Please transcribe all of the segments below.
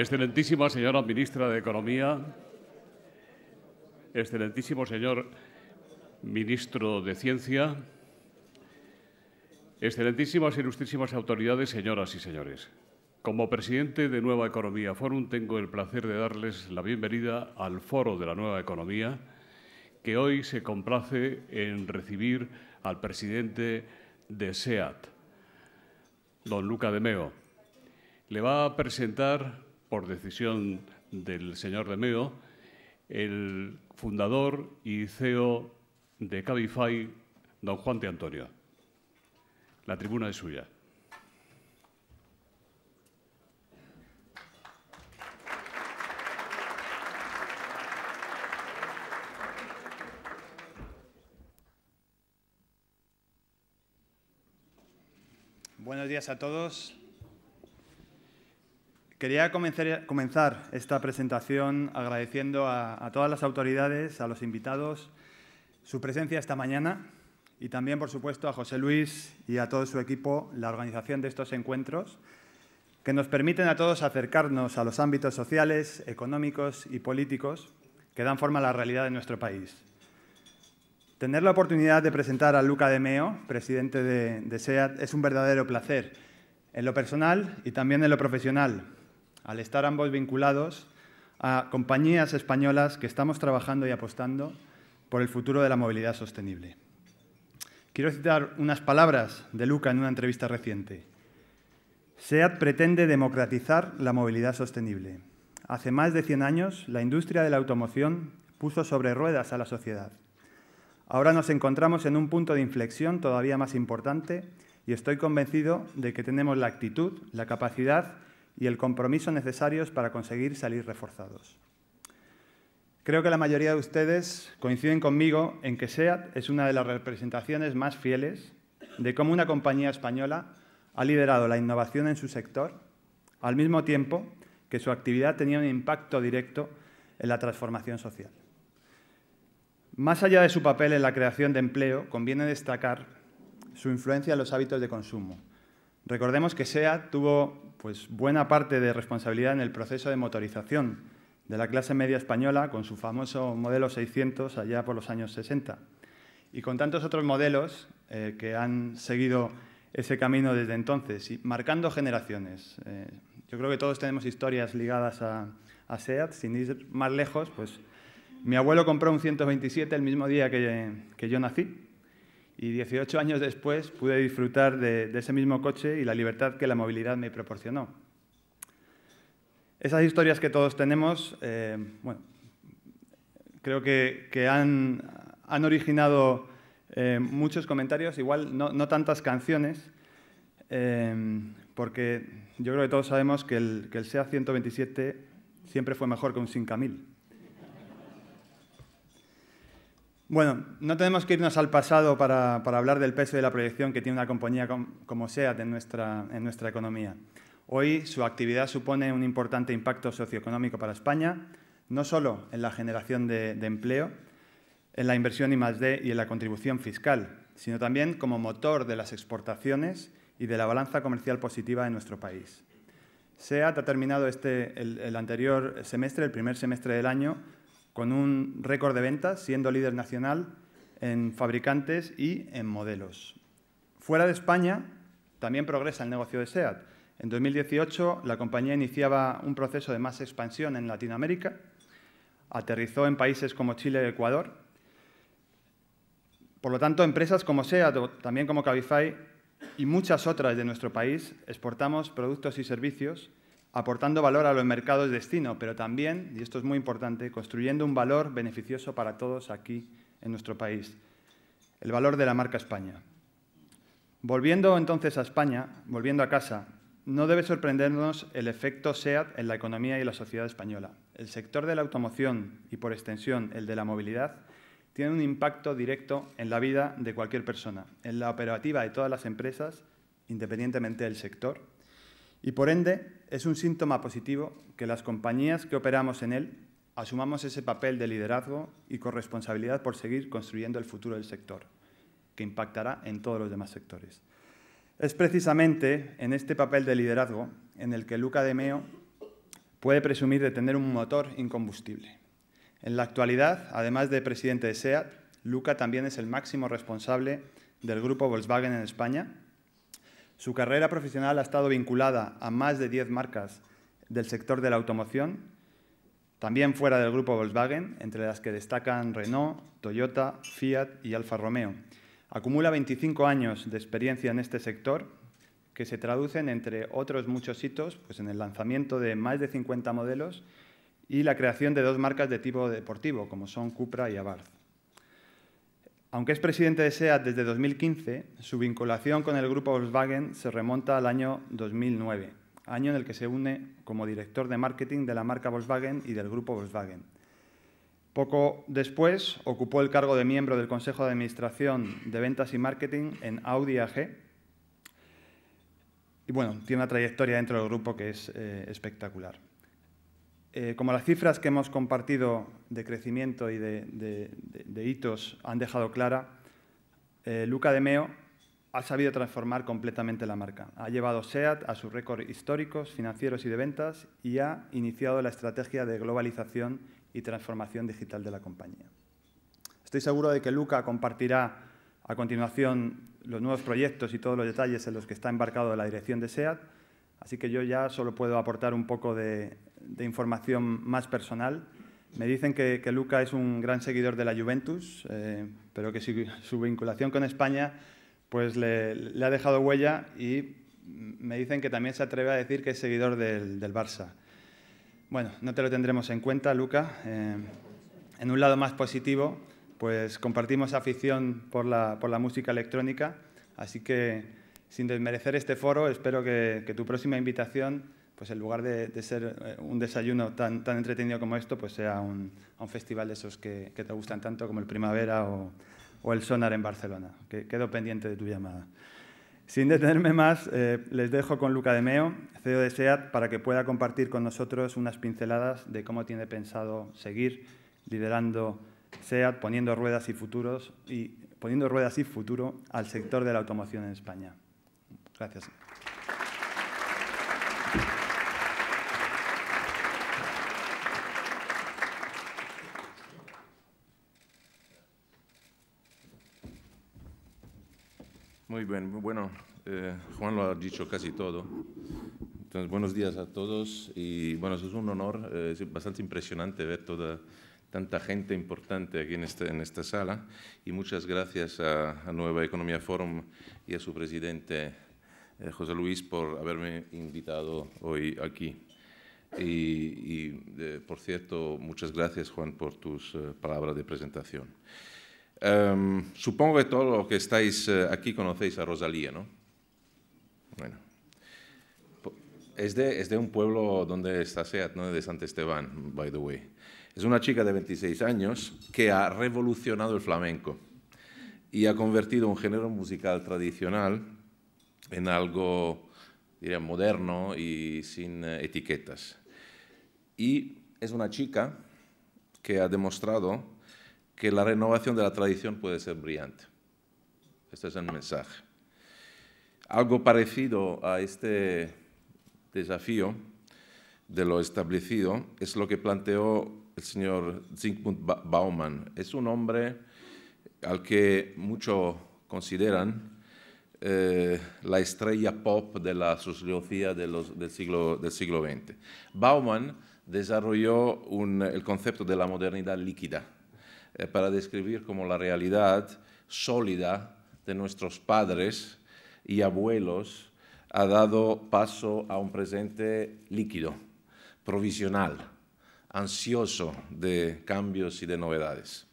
Excelentísima señora ministra de Economía, excelentísimo señor ministro de Ciencia, excelentísimas y ilustrísimas autoridades, señoras y señores. Como presidente de Nueva Economía Forum tengo el placer de darles la bienvenida al Foro de la Nueva Economía, que hoy se complace en recibir al presidente de SEAT, don Luca de Meo. Le va a presentar por decisión del señor Remeo, el fundador y CEO de Cabify, don Juan de Antonio. La tribuna es suya. Buenos días a todos. Quería comenzar, esta presentación agradeciendo a, todas las autoridades, a los invitados, su presencia esta mañana y también, por supuesto, a José Luis y a todo su equipo la organización de estos encuentros que nos permiten a todos acercarnos a los ámbitos sociales, económicos y políticos que dan forma a la realidad de nuestro país. Tener la oportunidad de presentar a Luca de Meo, presidente de, de SEAT, es un verdadero placer, en lo personal y también en lo profesional, al estar ambos vinculados a compañías españolas que estamos trabajando y apostando por el futuro de la movilidad sostenible. Quiero citar unas palabras de Luca en una entrevista reciente. SEAT pretende democratizar la movilidad sostenible. Hace más de 100 años, la industria de la automoción puso sobre ruedas a la sociedad. Ahora nos encontramos en un punto de inflexión todavía más importante y estoy convencido de que tenemos la actitud, la capacidad y el compromiso necesarios para conseguir salir reforzados. Creo que la mayoría de ustedes coinciden conmigo en que SEAT es una de las representaciones más fieles de cómo una compañía española ha liderado la innovación en su sector, al mismo tiempo que su actividad tenía un impacto directo en la transformación social. Más allá de su papel en la creación de empleo, conviene destacar su influencia en los hábitos de consumo, Recordemos que SEA tuvo pues, buena parte de responsabilidad en el proceso de motorización de la clase media española con su famoso modelo 600 allá por los años 60. Y con tantos otros modelos eh, que han seguido ese camino desde entonces, y marcando generaciones. Eh, yo creo que todos tenemos historias ligadas a, a, SEAT, sin ir más lejos, pues mi abuelo compró un 127 el mismo día que yo nací, y 18 años después pude disfrutar de, ese mismo coche y la libertad que la movilidad me proporcionó. Esas historias que todos tenemos, eh, bueno, creo que, han, originado eh, muchos comentarios, igual no, tantas canciones, eh, porque yo creo que todos sabemos que el, que el SEA 127 siempre fue mejor que un 5000. Bueno, no tenemos que irnos al pasado para, hablar del peso de la proyección que tiene una compañía como SEAT en nuestra, economía. Hoy su actividad supone un importante impacto socioeconómico para España, no solo en la generación de, empleo, en la inversión +D y en la contribución fiscal, sino también como motor de las exportaciones y de la balanza comercial positiva en nuestro país. SEAT ha terminado este, el anterior semestre, el primer semestre del año, con un récord de ventas, siendo líder nacional en fabricantes y en modelos. Fuera de España, también progresa el negocio de SEAT. En 2018, la compañía iniciaba un proceso de más expansión en Latinoamérica, aterrizó en países como Chile y Ecuador. Por lo tanto, empresas como SEAT, también como Cabify y muchas otras de nuestro país, exportamos productos y servicios aportando valor a los mercados de destino, pero también, y esto es muy importante, construyendo un valor beneficioso para todos aquí en nuestro país, el valor de la marca España. Volviendo entonces a España, volviendo a casa, no debe sorprendernos el efecto SEAT en la economía y la sociedad española. El sector de la automoción y, por extensión, el de la movilidad, tiene un impacto directo en la vida de cualquier persona, en la operativa de todas las empresas, independientemente del sector, y por ende es un síntoma positivo que las compañías que operamos en él asumamos ese papel de liderazgo y corresponsabilidad por seguir construyendo el futuro del sector, que impactará en todos los demás sectores. Es precisamente en este papel de liderazgo en el que Luca de Meo puede presumir de tener un motor incombustible. En la actualidad, además de presidente de SEAT, Luca también es el máximo responsable del grupo Volkswagen en España su carrera profesional ha estado vinculada a más de 10 marcas del sector de la automoción, también fuera del grupo Volkswagen, entre las que destacan Renault, Toyota, Fiat y Alfa Romeo. Acumula 25 años de experiencia en este sector, que se traducen, entre otros muchos hitos, pues en el lanzamiento de más de 50 modelos y la creación de dos marcas de tipo deportivo, como son Cupra y Abarth. Aunque es presidente de SEAT desde 2015, su vinculación con el grupo Volkswagen se remonta al año 2009, año en el que se une como director de marketing de la marca Volkswagen y del grupo Volkswagen. Poco después ocupó el cargo de miembro del Consejo de Administración de Ventas y Marketing en Audi AG. Y bueno, tiene una trayectoria dentro del grupo que es eh, espectacular. Eh, como las cifras que hemos compartido de crecimiento y de, hitos han dejado clara, eh, Luca de Meo ha sabido transformar completamente la marca. Ha llevado SEAT a sus récords históricos, financieros y de ventas y ha iniciado la estrategia de globalización y transformación digital de la compañía. Estoy seguro de que Luca compartirá a continuación los nuevos proyectos y todos los detalles en los que está embarcado la dirección de SEAT, Así que yo ya solo puedo aportar un poco de, información más personal. Me dicen que, Luca es un gran seguidor de la Juventus, eh, pero que su, vinculación con España pues le, ha dejado huella y me dicen que también se atreve a decir que es seguidor del, Barça. Bueno, no te lo tendremos en cuenta, Luca. Eh, en un lado más positivo, pues compartimos afición por la, por la música electrónica, así que sin desmerecer este foro, espero que, tu próxima invitación, pues en lugar de, ser eh, un desayuno tan, tan, entretenido como esto, pues sea un, un festival de esos que, te gustan tanto como el Primavera o, el Sonar en Barcelona. Que, quedo pendiente de tu llamada. Sin detenerme más, eh, les dejo con Luca de Meo, CEO de SEAT, para que pueda compartir con nosotros unas pinceladas de cómo tiene pensado seguir liderando SEAT, poniendo ruedas y futuros y poniendo ruedas y futuro al sector de la automoción en España. Gracias. Muy bien, bueno, eh, Juan lo ha dicho casi todo. Entonces, buenos días a todos y bueno, es un honor, eh, es bastante impresionante ver toda tanta gente importante aquí en, este, en esta sala y muchas gracias a, a Nueva Economía Forum y a su presidente eh, José Luis, por haberme invitado hoy aquí. Y, por cierto, muchas gracias, Juan, por tus eh, palabras de presentación. Em, supongo que todos los que estáis eh, aquí conocéis a Rosalía, ¿no? Bueno. Es de, es de un pueblo donde está SEAT, ¿no? de Sant Esteban, by the way. Es una chica de 26 años que ha revolucionado el flamenco y ha convertido un género musical tradicional en algo, diría, moderno y sin eh, etiquetas. Y es una chica que ha demostrado que la renovación de la tradición puede ser brillante. Este es el mensaje. Algo parecido a este desafío de lo establecido es lo que planteó el señor Zygmunt Bauman. Es un hombre al que muchos consideran eh, la estrella pop de la sociología del, siglo, XX. Bauman desarrolló el concepto de la modernidad líquida eh, para describir cómo la realidad sólida de nuestros padres y abuelos ha dado paso a un presente líquido, provisional, ansioso de cambios y de novedades.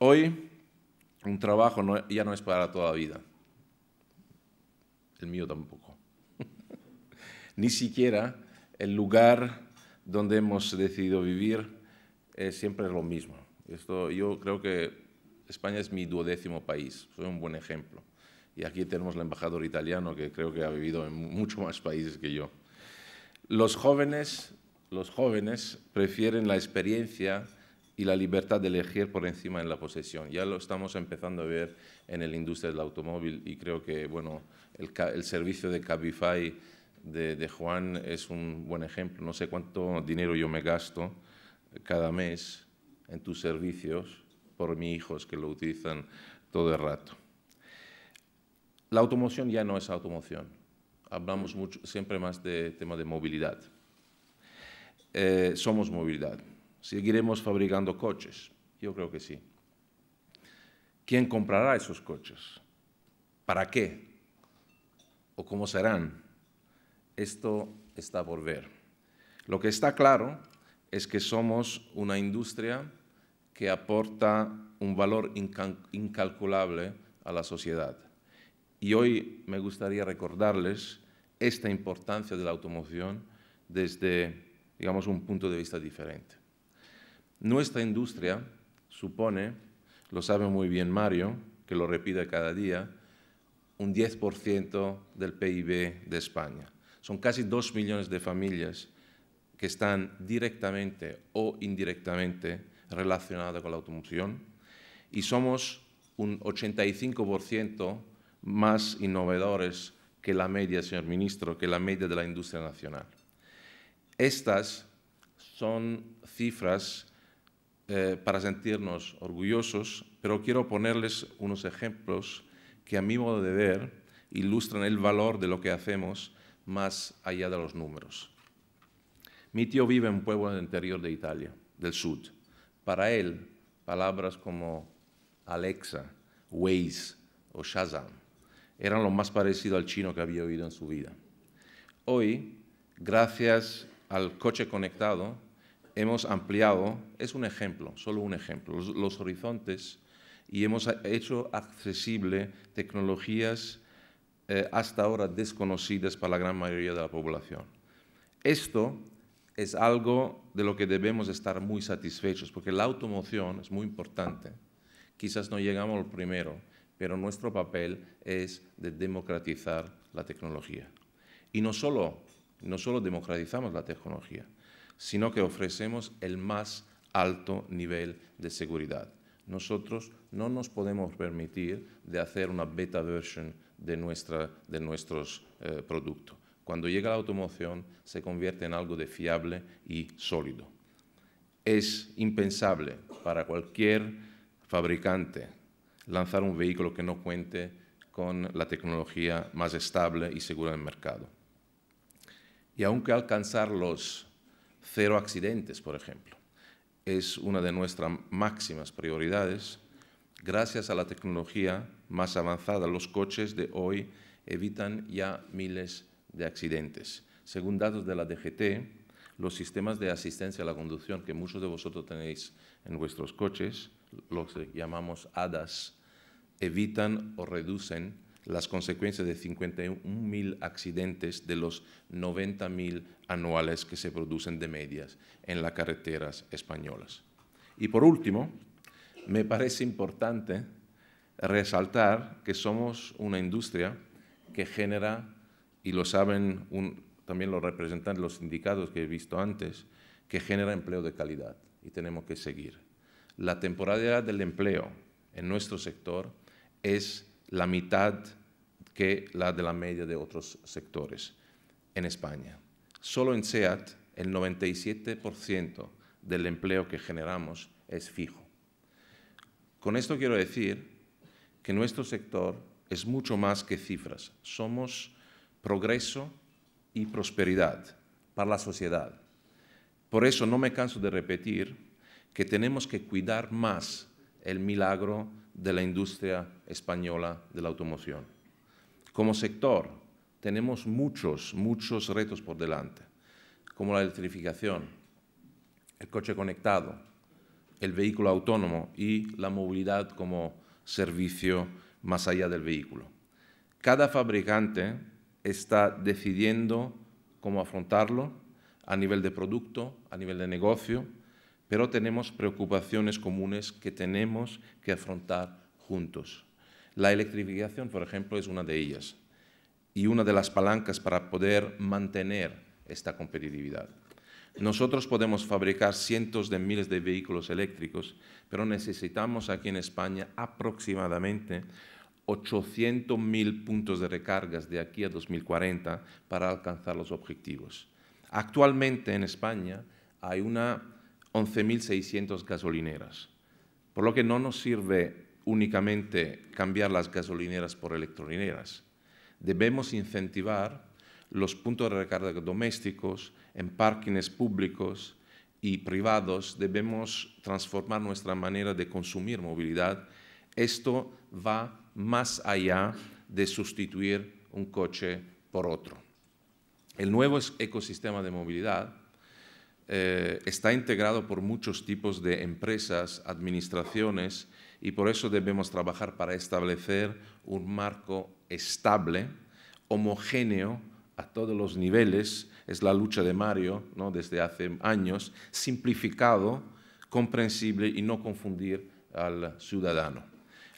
Hoy un trabajo ya no es para toda la vida el mío tampoco. Ni siquiera el lugar donde hemos decidido vivir eh, es siempre lo mismo. Esto, yo creo que España es mi duodécimo país, soy un buen ejemplo. Y aquí tenemos el embajador italiano que creo que ha vivido en muchos más países que yo. Los jóvenes, los jóvenes prefieren la experiencia y la libertad de elegir por encima de la posesión. Ya lo estamos empezando a ver en la industria del automóvil y creo que bueno, el, servicio de Cabify de, Juan es un buen ejemplo. No sé cuánto dinero yo me gasto cada mes en tus servicios por mis hijos que lo utilizan todo el rato. La automoción ya no es automoción. Hablamos siempre más de tema de movilidad. Eh, somos movilidad. ¿Seguiremos fabricando coches? Yo creo que sí. ¿Quién comprará esos coches? ¿Para qué? o cómo serán. Esto está por ver. Lo que está claro es que somos una industria que aporta un valor incalculable a la sociedad. Y hoy me gustaría recordarles esta importancia de la automoción desde, digamos, un punto de vista diferente. Nuestra industria supone, lo sabe muy bien Mario, que lo repite cada día, un 10% del PIB de España. Son casi 2 millones de familias que están directamente o indirectamente relacionadas con la automoción y somos un 85% más innovadores que la media, señor ministro, que la media de la industria nacional. Estas son cifras eh, para sentirnos orgullosos, pero quiero ponerles unos ejemplos que a mi modo de ver ilustran el valor de lo que hacemos más allá de los números. Mi tío vive en un pueblo del interior de Italia, del sur. Para él, palabras como Alexa, Waze o Shazam eran lo más parecido al chino que había oído en su vida. Hoy, gracias al coche conectado, hemos ampliado, es un ejemplo, solo un ejemplo, los horizontes y hemos hecho accesible tecnologías eh, hasta ahora desconocidas para la gran mayoría de la población. Esto es algo de lo que debemos estar muy satisfechos, porque la automoción es muy importante. Quizás no llegamos al primero, pero nuestro papel es de democratizar la tecnología. Y no solo, no solo democratizamos la tecnología, sino que ofrecemos el más alto nivel de seguridad. Nosotros no nos podemos permitir de hacer una beta version de, nuestra, de nuestros eh, productos. Cuando llega la automoción se convierte en algo de fiable y sólido. Es impensable para cualquier fabricante lanzar un vehículo que no cuente con la tecnología más estable y segura del mercado. Y aunque alcanzar los cero accidentes, por ejemplo, es una de nuestras máximas prioridades. Gracias a la tecnología más avanzada, los coches de hoy evitan ya miles de accidentes. Según datos de la DGT, los sistemas de asistencia a la conducción que muchos de vosotros tenéis en vuestros coches, los que llamamos ADAS, evitan o reducen las consecuencias de 51.000 accidentes de los 90.000 anuales que se producen de medias en las carreteras españolas. Y por último, me parece importante resaltar que somos una industria que genera, y lo saben también los representantes, los sindicatos que he visto antes, que genera empleo de calidad y tenemos que seguir. La temporalidad del empleo en nuestro sector es la mitad que la de la media de otros sectores en España. Solo en SEAT el 97% del empleo que generamos es fijo. Con esto quiero decir que nuestro sector es mucho más que cifras. Somos progreso y prosperidad para la sociedad. Por eso no me canso de repetir que tenemos que cuidar más el milagro de la industria española de la automoción. Como sector, tenemos muchos, muchos retos por delante, como la electrificación, el coche conectado, el vehículo autónomo y la movilidad como servicio más allá del vehículo. Cada fabricante está decidiendo cómo afrontarlo a nivel de producto, a nivel de negocio, pero tenemos preocupaciones comunes que tenemos que afrontar juntos. La electrificación, por ejemplo, es una de ellas y una de las palancas para poder mantener esta competitividad. Nosotros podemos fabricar cientos de miles de vehículos eléctricos, pero necesitamos aquí en España aproximadamente 800.000 puntos de recargas de aquí a 2040 para alcanzar los objetivos. Actualmente en España hay una 11.600 gasolineras, por lo que no nos sirve únicamente cambiar las gasolineras por electrolineras. Debemos incentivar los puntos de recarga domésticos en parkings públicos y privados. Debemos transformar nuestra manera de consumir movilidad. Esto va más allá de sustituir un coche por otro. El nuevo ecosistema de movilidad eh, está integrado por muchos tipos de empresas, administraciones, y por eso debemos trabajar para establecer un marco estable, homogéneo a todos los niveles, es la lucha de Mario ¿no? desde hace años, simplificado, comprensible y no confundir al ciudadano.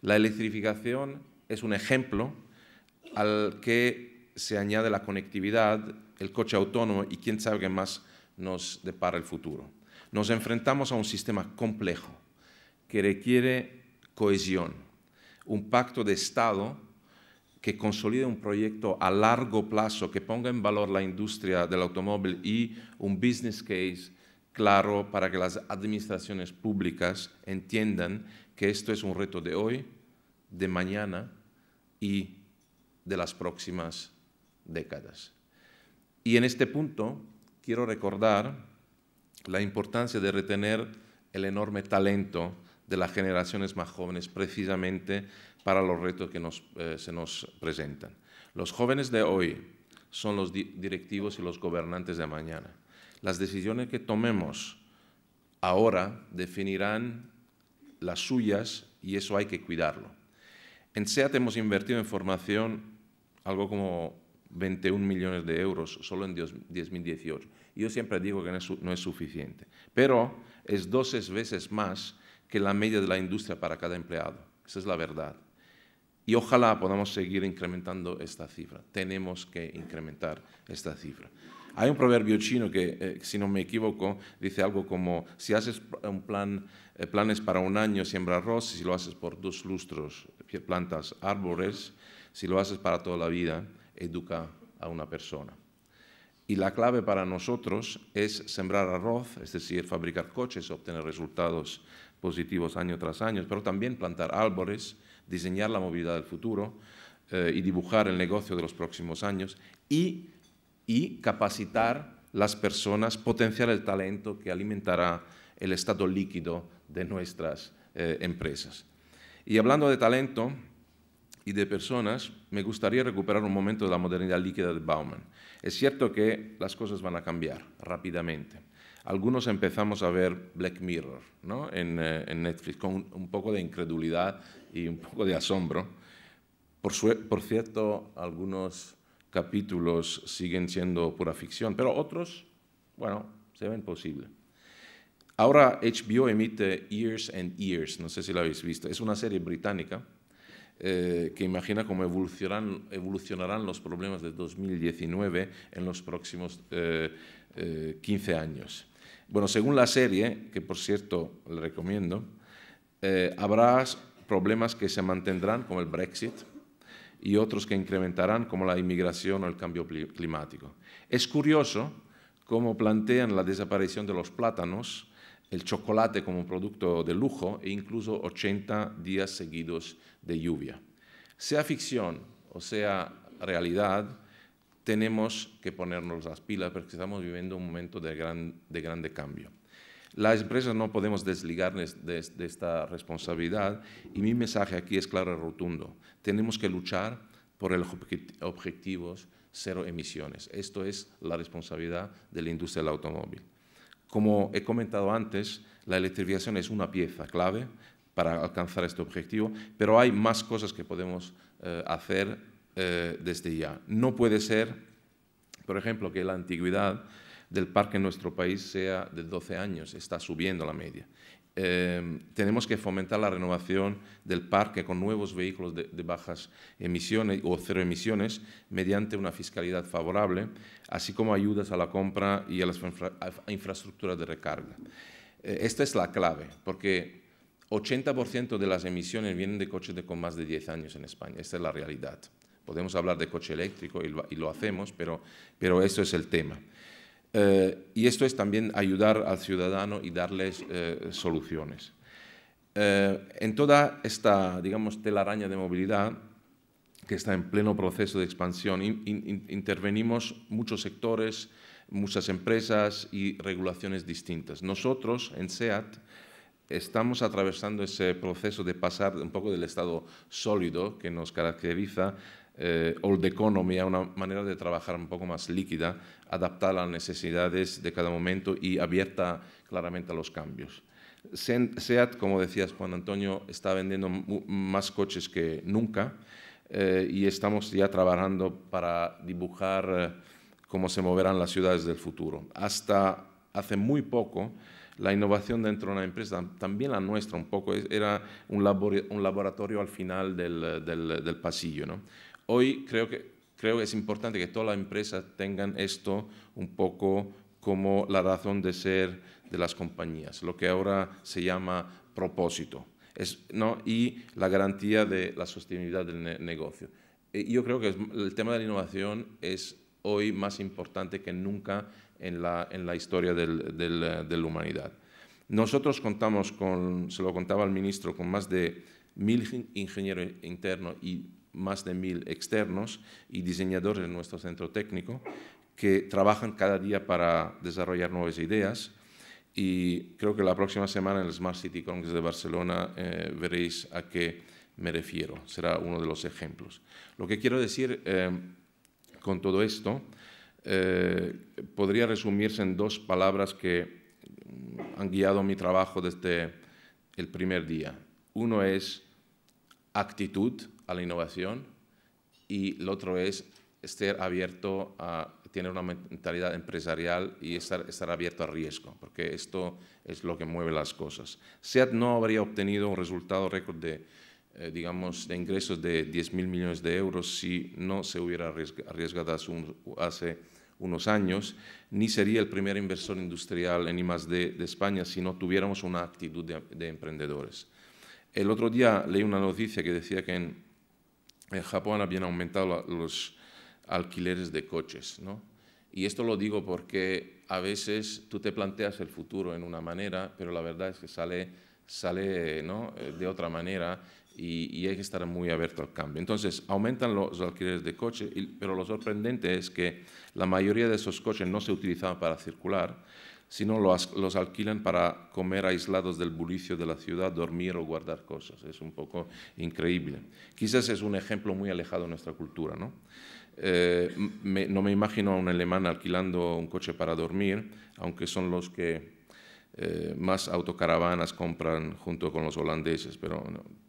La electrificación es un ejemplo al que se añade la conectividad, el coche autónomo y quién sabe qué más nos depara el futuro. Nos enfrentamos a un sistema complejo que requiere cohesión, un pacto de Estado que consolide un proyecto a largo plazo, que ponga en valor la industria del automóvil y un business case claro para que las administraciones públicas entiendan que esto es un reto de hoy, de mañana y de las próximas décadas. Y en este punto quiero recordar la importancia de retener el enorme talento de las generaciones más jóvenes precisamente para los retos que eh, se nos presentan. Los jóvenes de hoy son los directivos y los gobernantes de mañana. Las decisiones que tomemos ahora definirán las suyas y eso hay que cuidarlo. En SEAT hemos invertido en formación algo como 21 millones de euros solo en 2018. Yo siempre digo que no es suficiente, pero es 12 veces más que la media de la industria para cada empleado. Esa es la verdad. Y ojalá podamos seguir incrementando esta cifra. Tenemos que incrementar esta cifra. Hay un proverbio chino que, eh, si no me equivoco, dice algo como, si haces un plan, eh, planes para un año, siembra arroz, y si lo haces por dos lustros, eh, plantas árboles, si lo haces para toda la vida, educa a una persona. Y la clave para nosotros es sembrar arroz, es decir, fabricar coches, obtener resultados positivos año tras año, pero también plantar árboles, diseñar la movilidad del futuro eh, y dibujar el negocio de los próximos años y, capacitar las personas, potenciar el talento que alimentará el estado líquido de nuestras eh, empresas. Y hablando de talento, y de personas, me gustaría recuperar un momento de la modernidad líquida de Bauman. Es cierto que las cosas van a cambiar rápidamente. Algunos empezamos a ver Black Mirror eh, en, Netflix con un poco de incredulidad y un poco de asombro. Por, cierto, algunos capítulos siguen siendo pura ficción, pero otros, bueno, se ven posibles. Ahora HBO emite Years and Years, no sé si lo habéis visto, es una serie británica eh, que imagina cómo evolucionarán, los problemas de 2019 en los próximos 15 eh, eh, años. Bueno, según la serie, que por cierto le recomiendo, habrá problemas que se mantendrán, como el Brexit, y otros que incrementarán, como la inmigración o el cambio climático. Es curioso cómo plantean la desaparición de los plátanos el chocolate como producto de lujo e incluso 80 días seguidos de lluvia. Sea ficción o sea realidad, tenemos que ponernos las pilas porque estamos viviendo un momento de, gran, grande cambio. Las empresas no podemos desligarnos de esta responsabilidad y mi mensaje aquí es claro y rotundo. Tenemos que luchar por los objetivos cero emisiones. Esto es la responsabilidad de la industria del automóvil. Como he comentado antes, la electrificación es una pieza clave para alcanzar este objetivo, pero hay más cosas que podemos eh, hacer eh, desde ya. No puede ser, por ejemplo, que la antigüedad del parque en nuestro país sea de 12 años, está subiendo la media. Em, tenemos que fomentar la renovación del parque con nuevos vehículos de, bajas emisiones o cero emisiones mediante una fiscalidad favorable, así como ayudas a la compra y a la infraestructura de recarga. Eh, esta es la clave, porque 80% de las emisiones vienen de coches de con más de 10 años en España. Esta es la realidad. Podemos hablar de coche eléctrico y lo, hacemos, pero eso es el tema. Eh, y esto es también ayudar al ciudadano y darles eh, soluciones. Eh, en toda esta, digamos, telaraña de movilidad que está en pleno proceso de expansión, intervenimos muchos sectores, muchas empresas y regulaciones distintas. Nosotros, en SEAT, estamos atravesando ese proceso de pasar un poco del estado sólido que nos caracteriza eh, old economy, a una manera de trabajar un poco más líquida, adaptada a las necesidades de cada momento y abierta claramente a los cambios. SEAT, como decías Juan Antonio, está vendiendo más coches que nunca eh, y estamos ya trabajando para dibujar eh, cómo se moverán las ciudades del futuro. Hasta hace muy poco, la innovación dentro de una empresa, también la nuestra un poco, era un, laboratorio al final del, del pasillo. ¿no? hoy creo que, creo es importante que todas las empresas tengan esto un poco como la razón de ser de las compañías, lo que ahora se llama propósito es, ¿no? y la garantía de la sostenibilidad del negocio. Y eh, yo creo que el tema de la innovación es hoy más importante que nunca en la, en la historia de la humanidad. Nosotros contamos con, se lo contaba al ministro, con más de mil ingenieros internos y más de mil externos y diseñadores en nuestro centro técnico que trabajan cada día para desarrollar nuevas ideas. Y creo que la próxima semana en el Smart City Congress de Barcelona eh, veréis a qué me refiero. Será uno de los ejemplos. Lo que quiero decir eh, con todo esto eh, podría resumirse en dos palabras que han guiado mi trabajo desde el primer día. Uno es actitud, a la innovación y el otro es estar abierto a tener una mentalidad empresarial y estar, estar abierto a riesgo, porque esto es lo que mueve las cosas. SEAT no habría obtenido un resultado récord de, eh, digamos, de ingresos de 10.000 mil millones de euros si no se hubiera arriesgado hace, unos años, ni sería el primer inversor industrial en I+.D. de España si no tuviéramos una actitud de, de emprendedores. El otro día leí una noticia que decía que en en Japón habían aumentado los alquileres de coches. ¿no? Y esto lo digo porque a veces tú te planteas el futuro en una manera, pero la verdad es que sale, sale ¿no? Eh, de otra manera y, y, hay que estar muy abierto al cambio. Entonces, aumentan los alquileres de coches, pero lo sorprendente es que la mayoría de esos coches no se utilizaban para circular, sino los, los alquilan para comer aislados del bullicio de la ciudad, dormir o guardar cosas. Es un poco increíble. Quizás es un ejemplo muy alejado de nuestra cultura, ¿no? Eh, me, imagino a un alemán alquilando un coche para dormir, aunque son los que eh, más autocaravanas compran junto con los holandeses. Pero,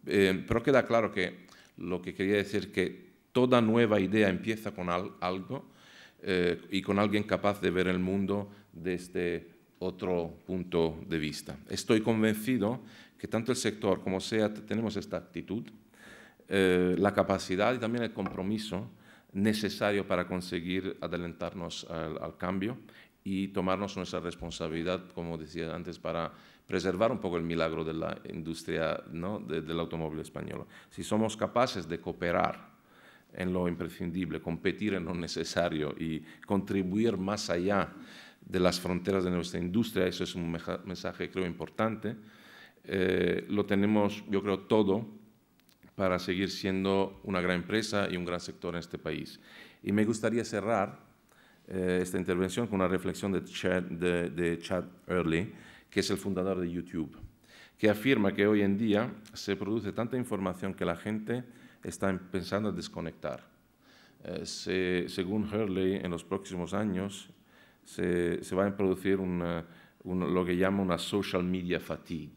eh, pero queda claro que lo que quería decir que toda nueva idea empieza con algo y con alguien capaz de ver el mundo desde este otro punto de vista. Estoy convencido que tanto el sector como sea tenemos esta actitud, eh, la capacidad y también el compromiso necesario para conseguir adelantarnos al, cambio y tomarnos nuestra responsabilidad, como decía antes, para preservar un poco el milagro de la industria del automóvil español. Si somos capaces de cooperar en lo imprescindible, competir en lo necesario y contribuir más allá de las fronteras de nuestra industria, eso es un mensaje creo importante. Eh, lo tenemos, yo creo, todo para seguir siendo una gran empresa y un gran sector en este país. Y me gustaría cerrar eh, esta intervención con una reflexión de Chad, de, Early, que es el fundador de YouTube, que afirma que hoy en día se produce tanta información que la gente está pensando en desconectar. Eh, según Hurley, en los próximos años se, va a producir eh, lo que llama una social media fatigue,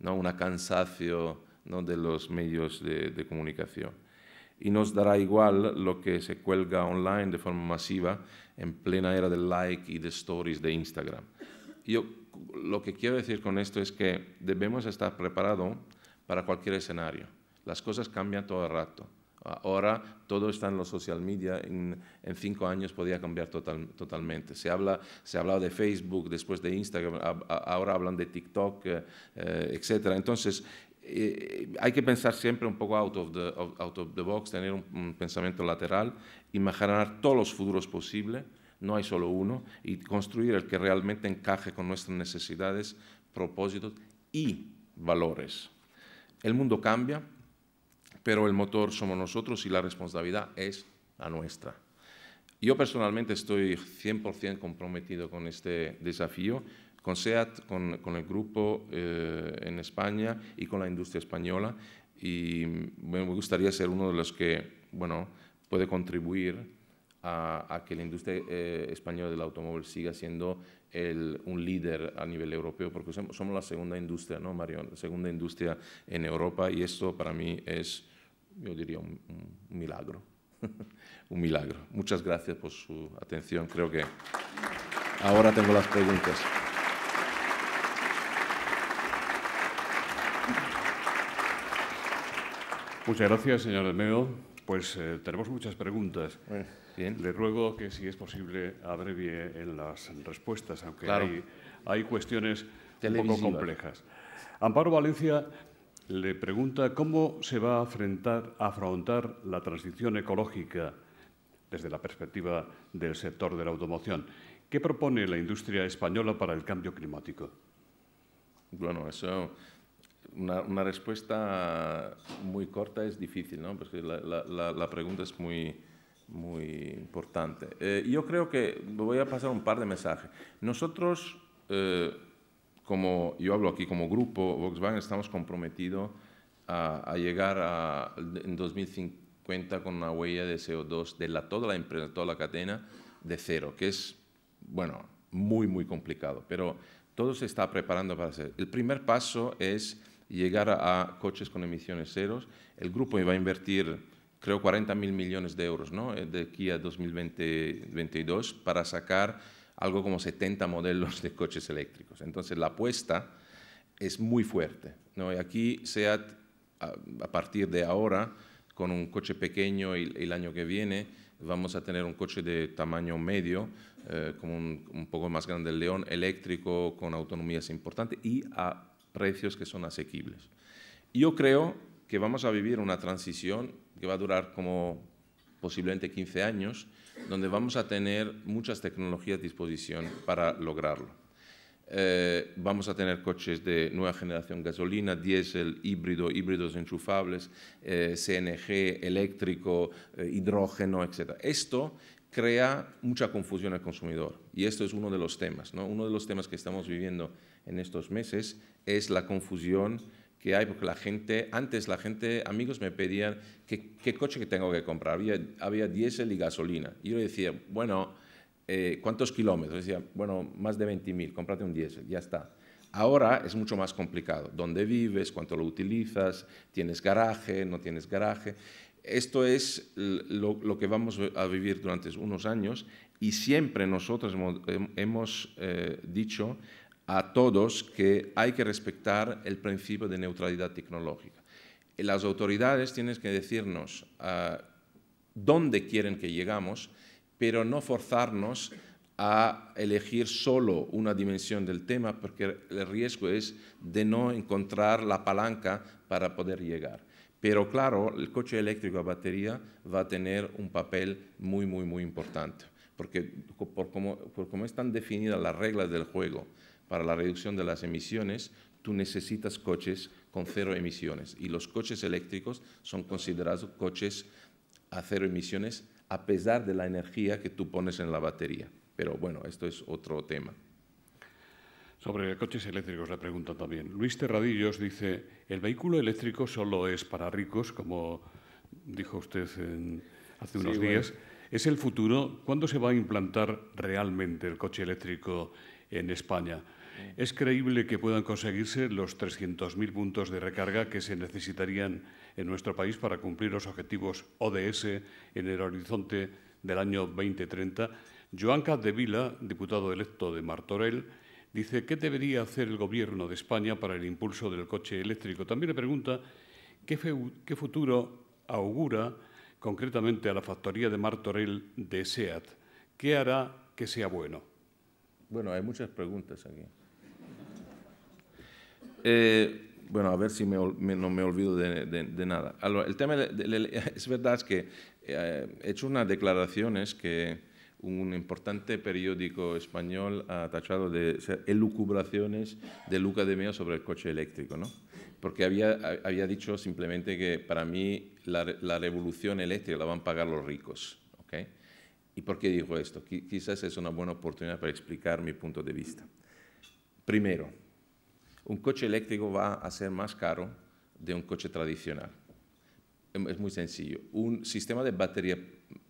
¿no? un cansancio de los medios de, comunicación. Y nos dará igual lo que se cuelga online de forma masiva en plena era del like y de stories de Instagram. Yo lo que quiero decir con esto es que debemos estar preparados para cualquier escenario. Las cosas cambian todo el rato. Ahora todo está en los social media, en, cinco años podía cambiar totalmente. Se habla se ha hablado de Facebook, después de Instagram, ahora hablan de TikTok, eh, eh, etc. Entonces, eh, hay que pensar siempre un poco out of the, out of the box, tener un, pensamiento lateral, imaginar todos los futuros posibles, no hay solo uno, y construir el que realmente encaje con nuestras necesidades, propósitos y valores. El mundo cambia, pero el motor somos nosotros y la responsabilidad es la nuestra. Yo personalmente estoy 100% comprometido con este desafío, con SEAT, con, con el grupo eh, en España y con la industria española. Y me gustaría ser uno de los que, bueno, puede contribuir a, que la industria eh, española del automóvil siga siendo un líder a nivel europeo, porque somos, la segunda industria, ¿no, Mario? La segunda industria en Europa y esto para mí es, yo diría, un, milagro. un milagro. Muchas gracias por su atención. Creo que ahora tengo las preguntas. Muchas gracias, señor Almeo. Pues eh, tenemos muchas preguntas. Le ruego que, si es posible, abrevie en las respuestas, aunque hay, cuestiones un poco complejas. Amparo Valencia le pregunta cómo se va a afrontar, afrontar la transición ecológica desde la perspectiva del sector de la automoción. ¿Qué propone la industria española para el cambio climático? Bueno, eso, una, respuesta muy corta es difícil, ¿no? Porque la pregunta es muy, muy importante. Eh, yo creo que voy a pasar un par de mensajes. Nosotros, eh, como yo hablo aquí como grupo Volkswagen, estamos comprometidos a, llegar a, en 2050 con una huella de CO2 de la, toda la empresa, toda la cadena, de cero, que es, bueno, muy, muy complicado, pero todo se está preparando para hacer. El primer paso es llegar a, a coches con emisiones ceros. El grupo va a invertir creo, 40 mil millones de euros ¿no? Eh, de aquí a 2022 para sacar algo como 70 modelos de coches eléctricos. Entonces la apuesta es muy fuerte. ¿no? Y aquí SEAT, a, partir de ahora, con un coche pequeño y el año que viene, vamos a tener un coche de tamaño medio, eh, como un, poco más grande el León, eléctrico, con autonomías importantes y a precios que son asequibles. Yo creo que vamos a vivir una transición que va a durar como posiblemente 15 años, donde vamos a tener muchas tecnologías a disposición para lograrlo. Eh, vamos a tener coches de nueva generación, gasolina, diésel, híbrido, híbridos enchufables, eh, CNG, eléctrico, eh, hidrógeno, etc. Esto crea mucha confusión al consumidor y esto es uno de los temas. ¿no? Uno de los temas que estamos viviendo en estos meses es la confusión que hay, porque la gente, antes la gente, amigos me pedían qué, coche que tengo que comprar. Había, había diésel y gasolina. Y yo decía, bueno, eh, ¿cuántos kilómetros? decía, bueno, más de 20.000, cómprate un diésel, ya está. Ahora es mucho más complicado. ¿Dónde vives? ¿Cuánto lo utilizas? ¿Tienes garaje? ¿No tienes garaje? Esto es lo, que vamos a vivir durante unos años y siempre nosotros hemos, hemos eh, dicho a todos que hay que respetar el principio de neutralidad tecnológica. las autoridades tienen que decirnos ah, dónde quieren que llegamos, pero no forzarnos a elegir solo una dimensión del tema, porque el riesgo es de no encontrar la palanca para poder llegar. Pero claro, el coche eléctrico a batería va a tener un papel muy, muy, muy importante, porque por por cómo están definidas las reglas del juego, para la reducción de las emisiones, tú necesitas coches con cero emisiones. Y los coches eléctricos son considerados coches a cero emisiones a pesar de la energía que tú pones en la batería. Pero bueno, esto es otro tema. Sobre coches eléctricos la pregunta también. Luis Terradillos dice, ¿el vehículo eléctrico solo es para ricos, como dijo usted hace unos días? ¿Es el futuro? ¿Cuándo se va a implantar realmente el coche eléctrico en España? es creíble que puedan conseguirse los 300.000 puntos de recarga que se necesitarían en nuestro país para cumplir los objetivos ODS en el horizonte del año 2030. Joan de Vila, diputado electo de Martorell, dice, ¿qué debería hacer el Gobierno de España para el impulso del coche eléctrico? También le pregunta, ¿qué, qué futuro augura concretamente a la factoría de Martorell de SEAT? ¿Qué hará que sea bueno? Bueno, hay muchas preguntas aquí. Eh, bueno, a ver si no me olvido de, de, nada. el tema es verdad que eh, he hecho unas declaraciones que un importante periódico español ha tachado de elucubraciones de Luca de Meo sobre el coche eléctrico, ¿no? porque había, había dicho simplemente que para mí la, revolución eléctrica la van a pagar los ricos. ¿ok? ¿Y por qué dijo esto? Quizás es una buena oportunidad para explicar mi punto de vista. Primero, un coche eléctrico va a ser más caro de un coche tradicional. Em, es muy sencillo. Un sistema de batería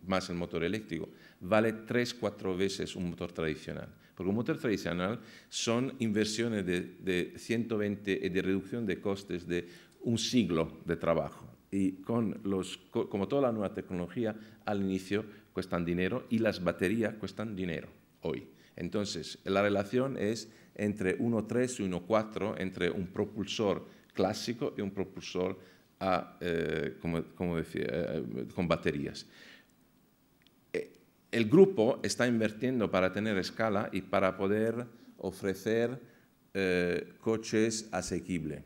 más el motor eléctrico vale tres, cuatro veces un motor tradicional. Porque un motor tradicional son inversiones de, de 120 y eh, de reducción de costes de un siglo de trabajo. Y con los, como toda la nueva tecnología, al inicio cuestan dinero y las baterías cuestan dinero hoy. Entonces, la relación es entre 1.3 y 1.4, entre un propulsor clásico y un propulsor a, eh, como, eh, con baterías. Eh, el grupo está invirtiendo para tener escala y para poder ofrecer coches asequibles.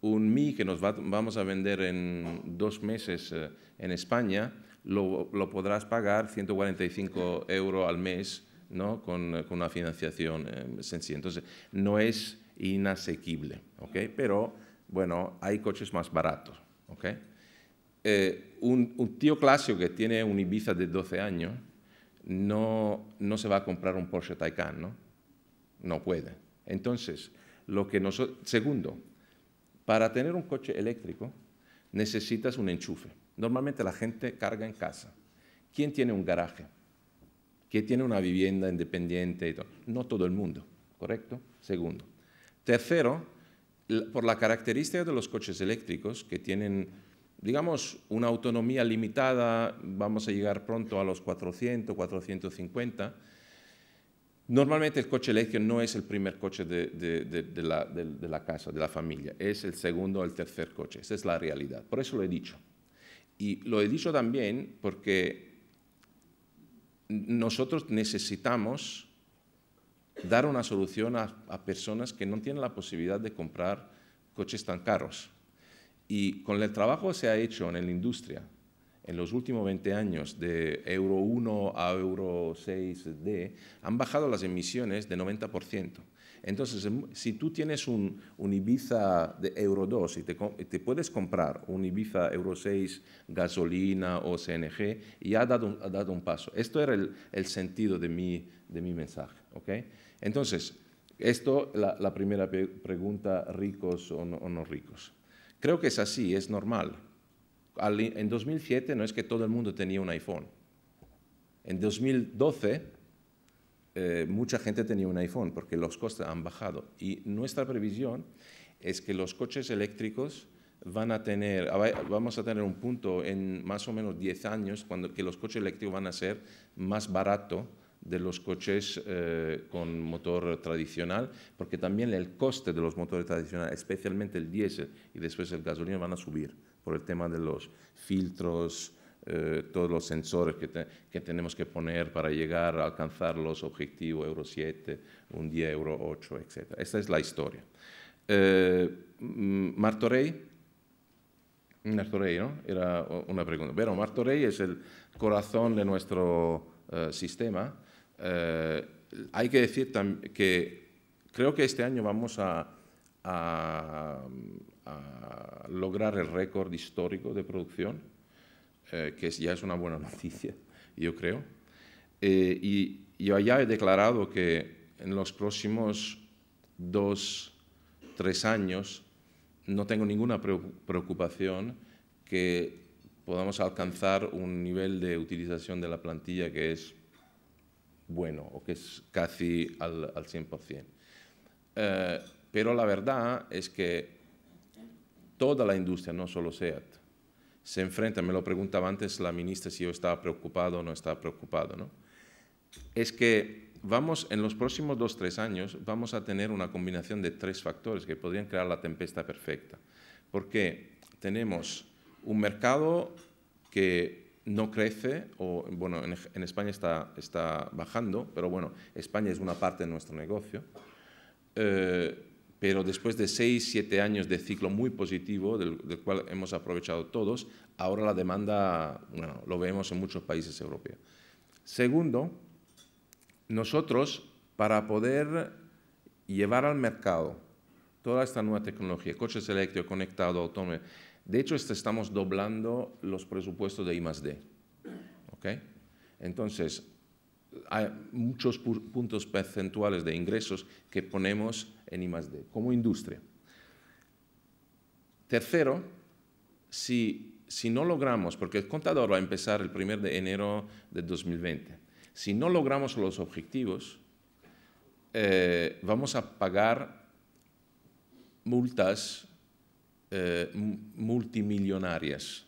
Un Mi que nos vamos a vender en dos meses en España, lo podrás pagar 145 euros al mes eh, con, una financiación eh, sencilla. Entonces, no es inasequible, pero bueno, hay coches más baratos. Eh, un, tío clásico que tiene un Ibiza de 12 años no, no se va a comprar un Porsche Taycan, ¿no? No puede. Entonces, lo que nosotros... Segundo, para tener un coche eléctrico necesitas un enchufe. Normalmente la gente carga en casa. ¿Quién tiene un garaje? que tiene una vivienda independiente. No todo el mundo, ¿correcto? Segundo. Tercero, por la característica de los coches eléctricos, que tienen, digamos, una autonomía limitada, vamos a llegar pronto a los 400, 450, Normalmente el coche eléctrico no es el primer coche de, la, de, la, casa, de la familia, es el segundo o el tercer coche, esa es la realidad, por eso lo he dicho. Y lo he dicho también porque nosotros necesitamos dar una solución a, personas que no tienen la posibilidad de comprar coches tan caros. Y con el trabajo que se ha hecho en la industria en los últimos 20 años, de Euro 1 a Euro 6D, han bajado las emisiones de 90%. Entonces, em, si tú tienes un, Ibiza de Euro 2 y te, puedes comprar un Ibiza Euro 6 gasolina o CNG, ya ha dado, un paso. Esto era el, sentido de mi, mensaje. ¿okay? Entonces, esto, la, la, primera pregunta, ricos o no, ricos. Creo que es así, es normal. en 2007 no es que todo el mundo tenía un iPhone. En 2012 eh, mucha gente tenía un iPhone porque los costes han bajado. Y nuestra previsión es que los coches eléctricos van a tener, vamos a tener un punto en más o menos 10 años cuando que los coches eléctricos van a ser más barato de los coches eh, con motor tradicional, porque también el coste de los motores tradicionales, especialmente el diésel y después el gasolina, van a subir por el tema de los filtros, eh, todos los sensores que, que, tenemos que poner para llegar a alcanzar los objetivos Euro 7, un día Euro 8, etc. Esta es la historia. Eh, mm, Martorey, Martorey, ¿no? Era una pregunta. Pero Martorey es el corazón de nuestro eh, sistema. Eh, hay que decir que creo que este año vamos a lograr el récord histórico de producción eh, que ya es una buena noticia, yo creo. Eh, y yo ya he declarado que en los próximos dos, tres años no tengo ninguna preocupación que podamos alcanzar un nivel de utilización de la plantilla que es bueno o que es casi al, 100%. Eh, pero la verdad es que toda la industria, no solo SEAT, se enfrenta, me lo preguntaba antes la ministra si yo estaba preocupado o no estaba preocupado, ¿no? es que vamos, en los próximos dos, tres años vamos a tener una combinación de tres factores que podrían crear la tempesta perfecta, porque tenemos un mercado que no crece, o bueno, en, España está, está bajando, pero bueno, España es una parte de nuestro negocio. Eh, pero después de seis, siete años de ciclo muy positivo, del, cual hemos aprovechado todos, ahora la demanda, bueno, lo vemos en muchos países europeos. Segundo, nosotros, para poder llevar al mercado toda esta nueva tecnología, coches eléctricos, conectados, autónomos, de hecho, este, estamos doblando los presupuestos de I+.D. ¿ok? Entonces, hay muchos puntos percentuales de ingresos que ponemos en I+.D. como industria. Tercero, si, si no logramos, porque el contador va a empezar el 1 de enero de 2020, si no logramos los objetivos, eh, vamos a pagar multas eh, multimillonarias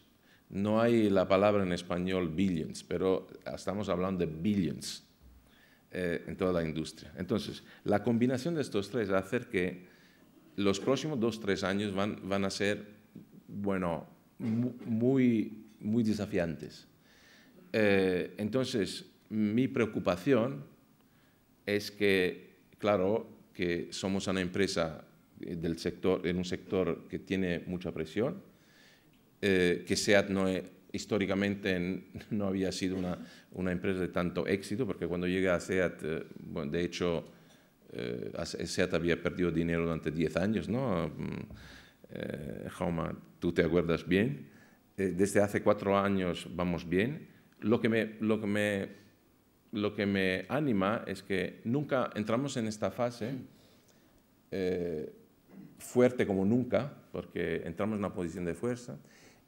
no hay la palabra en español billions, pero estamos hablando de billions eh, en toda la industria. Entonces, la combinación de estos tres va a hacer que los próximos dos, tres años van, a ser, bueno, muy, muy desafiantes. Eh, entonces, mi preocupación es que, claro, que somos una empresa eh, del sector, en un sector que tiene mucha presión, eh, que SEAT no es, históricamente no había sido una, empresa de tanto éxito, porque cuando llega a SEAT, eh, de hecho, eh, SEAT había perdido dinero durante 10 años, ¿no? Mm, Jauma, tú te acuerdas bien. desde hace cuatro años vamos bien. Lo que me, lo que me, lo que me anima es que nunca entramos en esta fase fuerte como nunca, porque entramos en una posición de fuerza,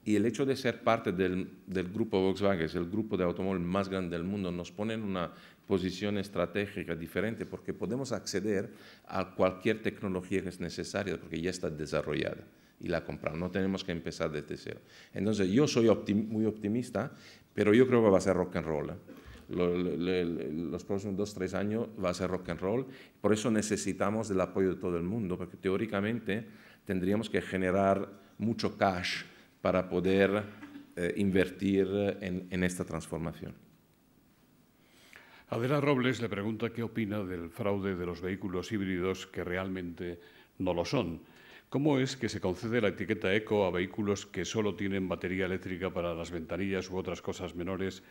y el hecho de ser parte del, grupo Volkswagen, es el grupo de automóvil más grande del mundo, nos pone en una posición estratégica diferente porque podemos acceder a cualquier tecnología que es necesaria porque ya está desarrollada y la compramos. No tenemos que empezar desde cero. Entonces, yo soy muy optimista, pero yo creo que va a ser rock and roll. ¿eh? los próximos dos, tres años va a ser rock and roll. Por eso necesitamos el apoyo de todo el mundo, porque teóricamente tendríamos que generar mucho cash para poder eh, invertir en, en esta transformación. Adela Robles le pregunta qué opina del fraude de los vehículos híbridos que realmente no lo son. ¿Cómo es que se concede la etiqueta eco a vehículos que solo tienen batería eléctrica para las ventanillas u otras cosas menores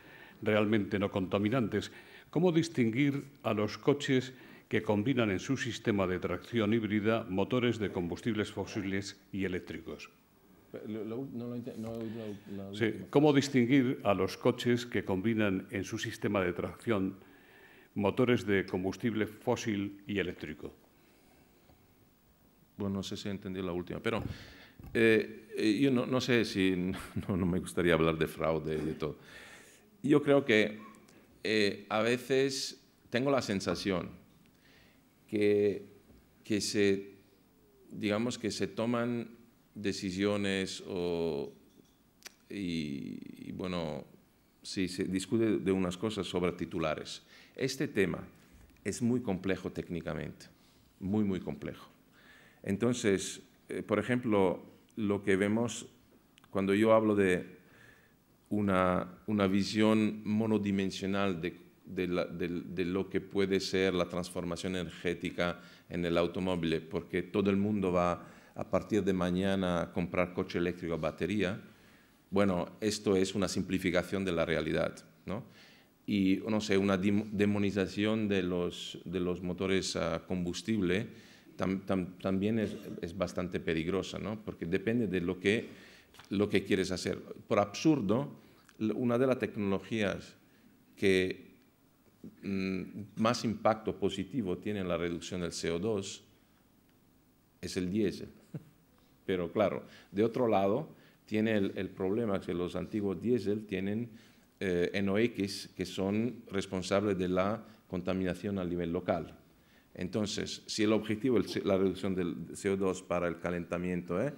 realmente no contaminantes? ¿Cómo distinguir a los coches que combinan en su sistema de tracción híbrida motores de combustibles fósiles y eléctricos? ¿Cómo distinguir a los coches que combinan en su sistema de tracción motores de combustible fósil y eléctrico? Bueno, no sé si he entendido la última, pero eh, eh, yo no, sé si... No, me gustaría hablar de fraude y de todo. Yo creo que eh, a veces tengo la sensación que, que se, digamos, que se toman decisiones o, y, bueno, si se discute de unas cosas sobre titulares. Este tema es muy complejo técnicamente, muy, muy complejo. Entonces, eh, por ejemplo, lo que vemos cuando yo hablo de una, una visión monodimensional de, de lo que puede ser la transformación energética en el automóvil, porque todo el mundo va a partir de mañana comprar coche eléctrico a batería, bueno, esto es una simplificación de la realidad, ¿no? Y, no sé, una demonización de los, de los motores a combustible también es, es, bastante peligrosa, ¿no? Porque depende de lo que, lo que quieres hacer. Por absurdo, una de las tecnologías que mm, más impacto positivo tiene en la reducción del CO2 es el diésel. Pero claro, de otro lado, tiene el, problema que los antiguos diésel tienen eh, NOx que son responsables de la contaminación a nivel local. Entonces, si el objetivo es la reducción del CO2 para el calentamiento, ¿eh?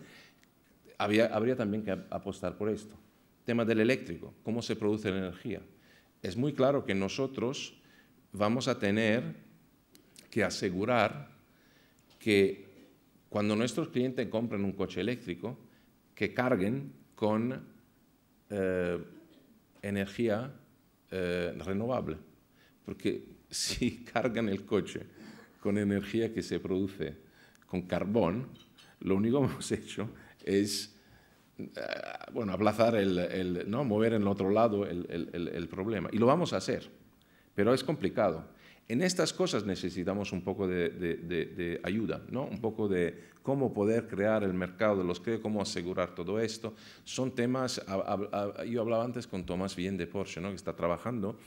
habría, habría también que apostar por esto. Tema del eléctrico, cómo se produce la energía. Es muy claro que nosotros vamos a tener que asegurar que cuando nuestros clientes compran un coche eléctrico, que carguen con eh, energía eh, renovable. Porque si cargan el coche con energía que se produce con carbón, lo único que hemos hecho es eh, bueno, aplazar el, ¿no? mover en el otro lado el, problema. Y lo vamos a hacer, pero es complicado. En estas cosas necesitamos un poco de, ayuda, ¿no? un poco de cómo poder crear el mercado de los que, cómo asegurar todo esto. Son temas, yo hablaba antes con Tomás Bien de Porsche, ¿no? que está trabajando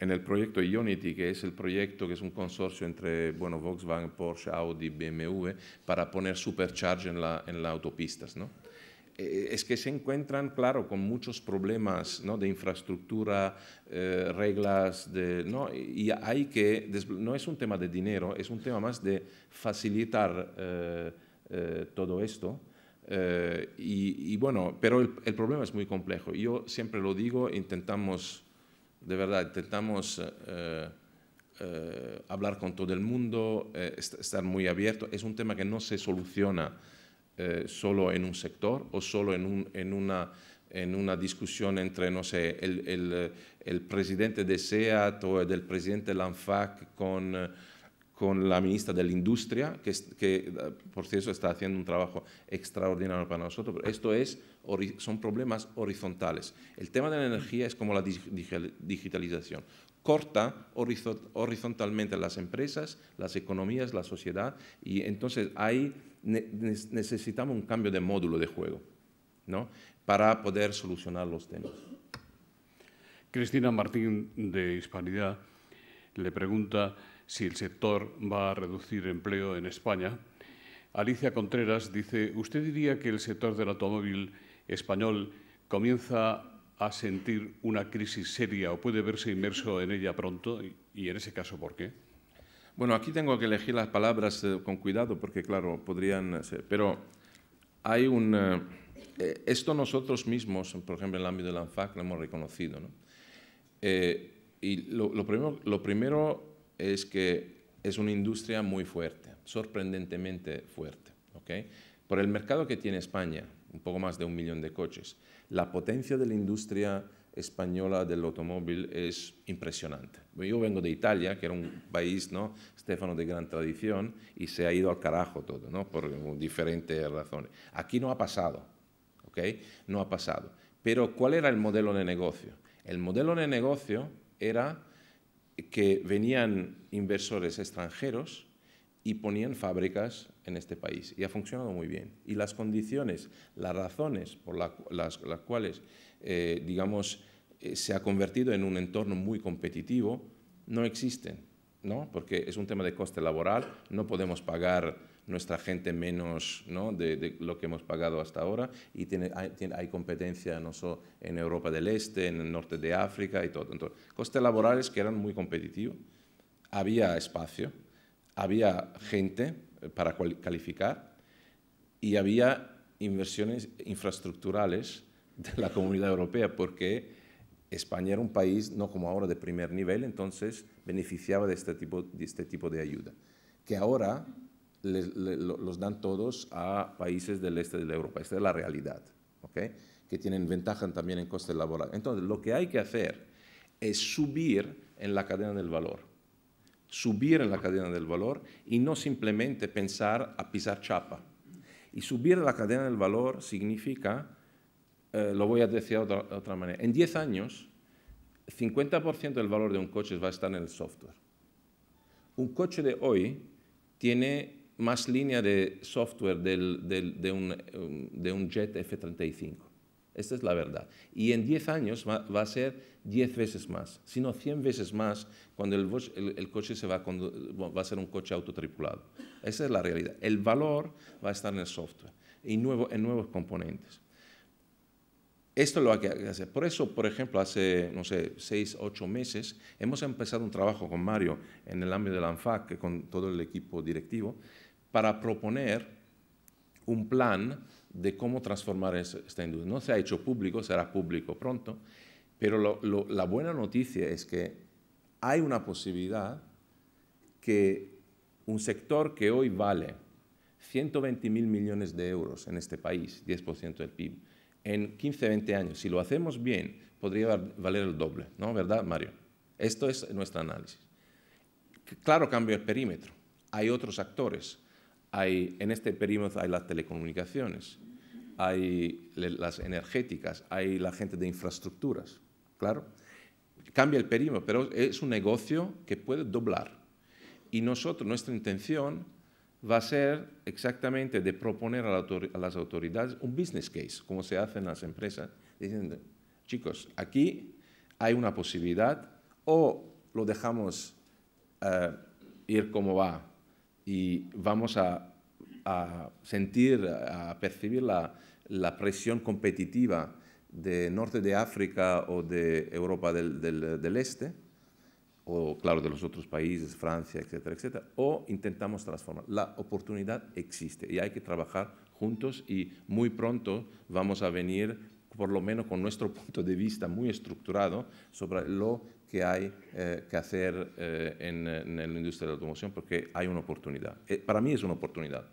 en el proyecto Unity, que es el proyecto que es un consorcio entre bueno, Volkswagen, Porsche, Audi, BMW, para poner supercharge en, la, en las autopistas. ¿no? Eh, es que se encuentran, claro, con muchos problemas ¿no? de infraestructura, eh, reglas, de, ¿no? y hay que, no es un tema de dinero, es un tema más de facilitar eh, todo esto. Y, bueno, pero el, el, problema es muy complejo. Yo siempre lo digo, intentamos, de verdad, intentamos hablar con todo el mundo, estar muy abierto. Es un tema que no se soluciona eh, solo en un sector o solo en, en, una, en una discusión entre, no sé, el, el, eh, el presidente de SEAT o del presidente Lanfac con, eh, con la ministra de la Industria, que, que por cierto está haciendo un trabajo extraordinario para nosotros. Esto es, son problemas horizontales. El tema de la energía es como la digitalización corta horizontalmente las empresas, las economías, la sociedad, y entonces ahí necesitamos un cambio de módulo de juego ¿no? para poder solucionar los temas. Cristina Martín de Hispanidad le pregunta si el sector va a reducir empleo en España. Alicia Contreras dice, ¿usted diría que el sector del automóvil español comienza a sentir una crisis seria o puede verse inmerso en ella pronto? Y en ese caso, ¿por qué? Bueno, aquí tengo que elegir las palabras eh, con cuidado porque, claro, podrían eh, ser. Pero hay un. Eh, esto nosotros mismos, por ejemplo, en el ámbito de la ANFAC, lo hemos reconocido. y lo, primero, es que es una industria muy fuerte, sorprendentemente fuerte, por el mercado que tiene España, un poco más de un millón de coches la potencia de la industria española del automóvil es impresionante. Yo vengo de Italia, que era un país, ¿no? Stefano, de gran tradición, y se ha ido al carajo todo, ¿no? Por diferentes razones. Aquí no ha pasado, ¿ok? No ha pasado. Pero ¿cuál era el modelo de negocio? El modelo de negocio era que venían inversores extranjeros y ponían fábricas en este país y ha funcionado muy bien. Y las condiciones, las razones por las, cuales, eh, digamos, eh, se ha convertido en un entorno muy competitivo, no existen, ¿no? Porque es un tema de coste laboral, no podemos pagar nuestra gente menos ¿no? de, lo que hemos pagado hasta ahora y tiene, hay, competencia no solo en Europa del Este, en el norte de África y todo. Entonces, costes laborales que eran muy competitivos, había espacio, había gente, eh, para calificar y había inversiones infraestructurales de la comunidad europea porque España era un país no como ahora de primer nivel, entonces beneficiaba de este tipo de, este ayuda, que ahora los dan todos a países del este de la Europa. Esta es la realidad, que tienen ventaja también en costes laborales. Entonces, lo que hay que hacer es subir en la cadena del valor subir en la cadena del valor y no simplemente pensar a pisar chapa. Y subir la cadena del valor significa, eh, lo voy a decir de otra, manera, en 10 años, 50% del valor de un coche va a estar en el software. Un coche de hoy tiene más línea de software eh, de un jet F-35. Esta es la verdad. Y en 10 años va, a ser 10 veces más, sino 100 veces más cuando el, coche se va, a ser un coche autotripulado. Esa es la realidad. El valor va a estar en el software y en nuevos componentes. Esto es lo que hay que hacer. Por eso, por ejemplo, hace, no sé, seis, ocho meses, hemos empezado un trabajo con Mario en el ámbito de la ANFAC, con todo el equipo directivo, para proponer un plan de cómo transformar esta industria. No se ha hecho público, será público pronto, pero la buena noticia es que hay una posibilidad que un sector que hoy vale 120 mil millones de euros en este país, 10% del PIB, en 15, 20 años, si lo hacemos bien, podría valer el doble, ¿no? ¿Verdad, Mario? Esto es nuestro análisis. Claro, cambia el perímetro. Hay otros actores hay, en este perímetro hay las telecomunicaciones, hay las energéticas, hay la gente de infraestructuras, claro. Cambia el perímetro, pero es un negocio que puede doblar. Y nosotros, nuestra intención va a ser exactamente de proponer a, las autoridades un business case, como se hace en las empresas, diciendo, chicos, aquí hay una posibilidad o lo dejamos eh, ir como va y vamos a, sentir, a percibir la, la, presión competitiva de norte de África o de Europa del, del, del Este, o claro, de los otros países, Francia, etcétera, etcétera, o intentamos transformar. La oportunidad existe y hay que trabajar juntos y muy pronto vamos a venir, por lo menos con nuestro punto de vista muy estructurado, sobre lo que hay eh, que hacer eh, en, la industria de la automoción porque hay una oportunidad. Eh, para mí es una oportunidad.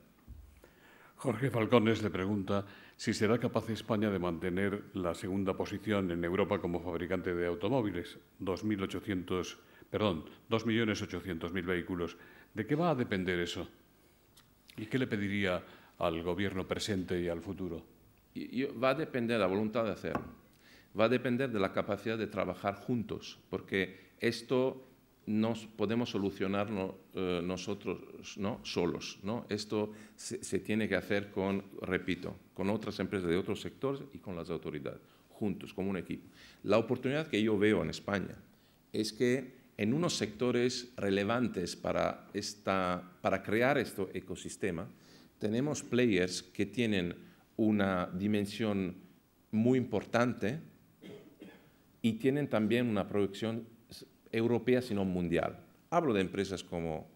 Jorge Falcones le pregunta si será capaz España de mantener la segunda posición en Europa como fabricante de automóviles, 2.800, perdón, 2.800.000 vehículos. ¿De qué va a depender eso? ¿Y qué le pediría al gobierno presente y al futuro? va a depender de la voluntad de hacerlo va a depender de la capacidad de trabajar juntos, porque esto no podemos solucionarlo eh, nosotros ¿no? solos. ¿no? Esto se, tiene que hacer con, repito, con otras empresas de otros sectores y con las autoridades, juntos, como un equipo. La oportunidad que yo veo en España es que en unos sectores relevantes para, para crear este ecosistema, tenemos players que tienen una dimensión muy importante y tienen también una proyección europea, sino mundial. Hablo de empresas como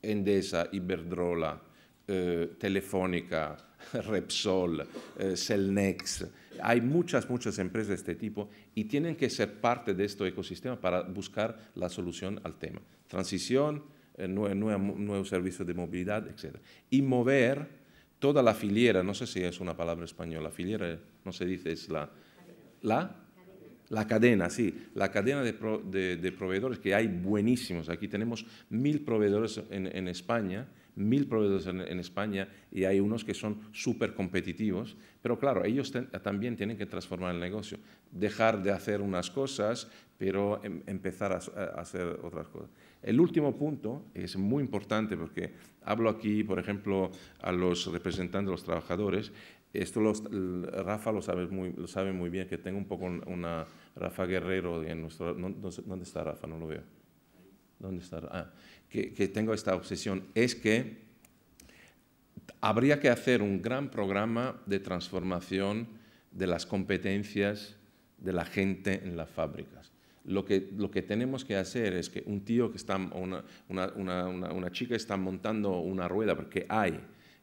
Endesa, Iberdrola, eh, Telefónica, Repsol, eh, Celnex. Hay muchas, muchas empresas de este tipo y tienen que ser parte de este ecosistema para buscar la solución al tema. Transición, eh, nuevos servicios de movilidad, etc. Y mover toda la filiera, no sé si es una palabra española, filiera no se dice, es la... la la cadena, sí, la cadena de, proveedores que hay buenísimos. Aquí tenemos mil proveedores en, España, mil proveedores en, España y hay unos que son súper competitivos, pero claro, ellos también tienen que transformar el negocio, dejar de hacer unas cosas, pero em, empezar a hacer otras cosas. El último punto es muy importante porque Hablo aquí, por ejemplo, a los representantes de los trabajadores. Esto Rafa lo sabe, muy, lo sabe muy bien, que tengo un poco una... Rafa Guerrero, en nuestro, ¿dónde está Rafa? No lo veo. ¿Dónde está? Ah, que tengo esta obsesión. Es que habría que hacer un gran programa de transformación de las competencias de la gente en las fábricas. Lo que, lo que tenemos que hacer es que un tío que está, una, una, una, chica está montando una rueda, porque hay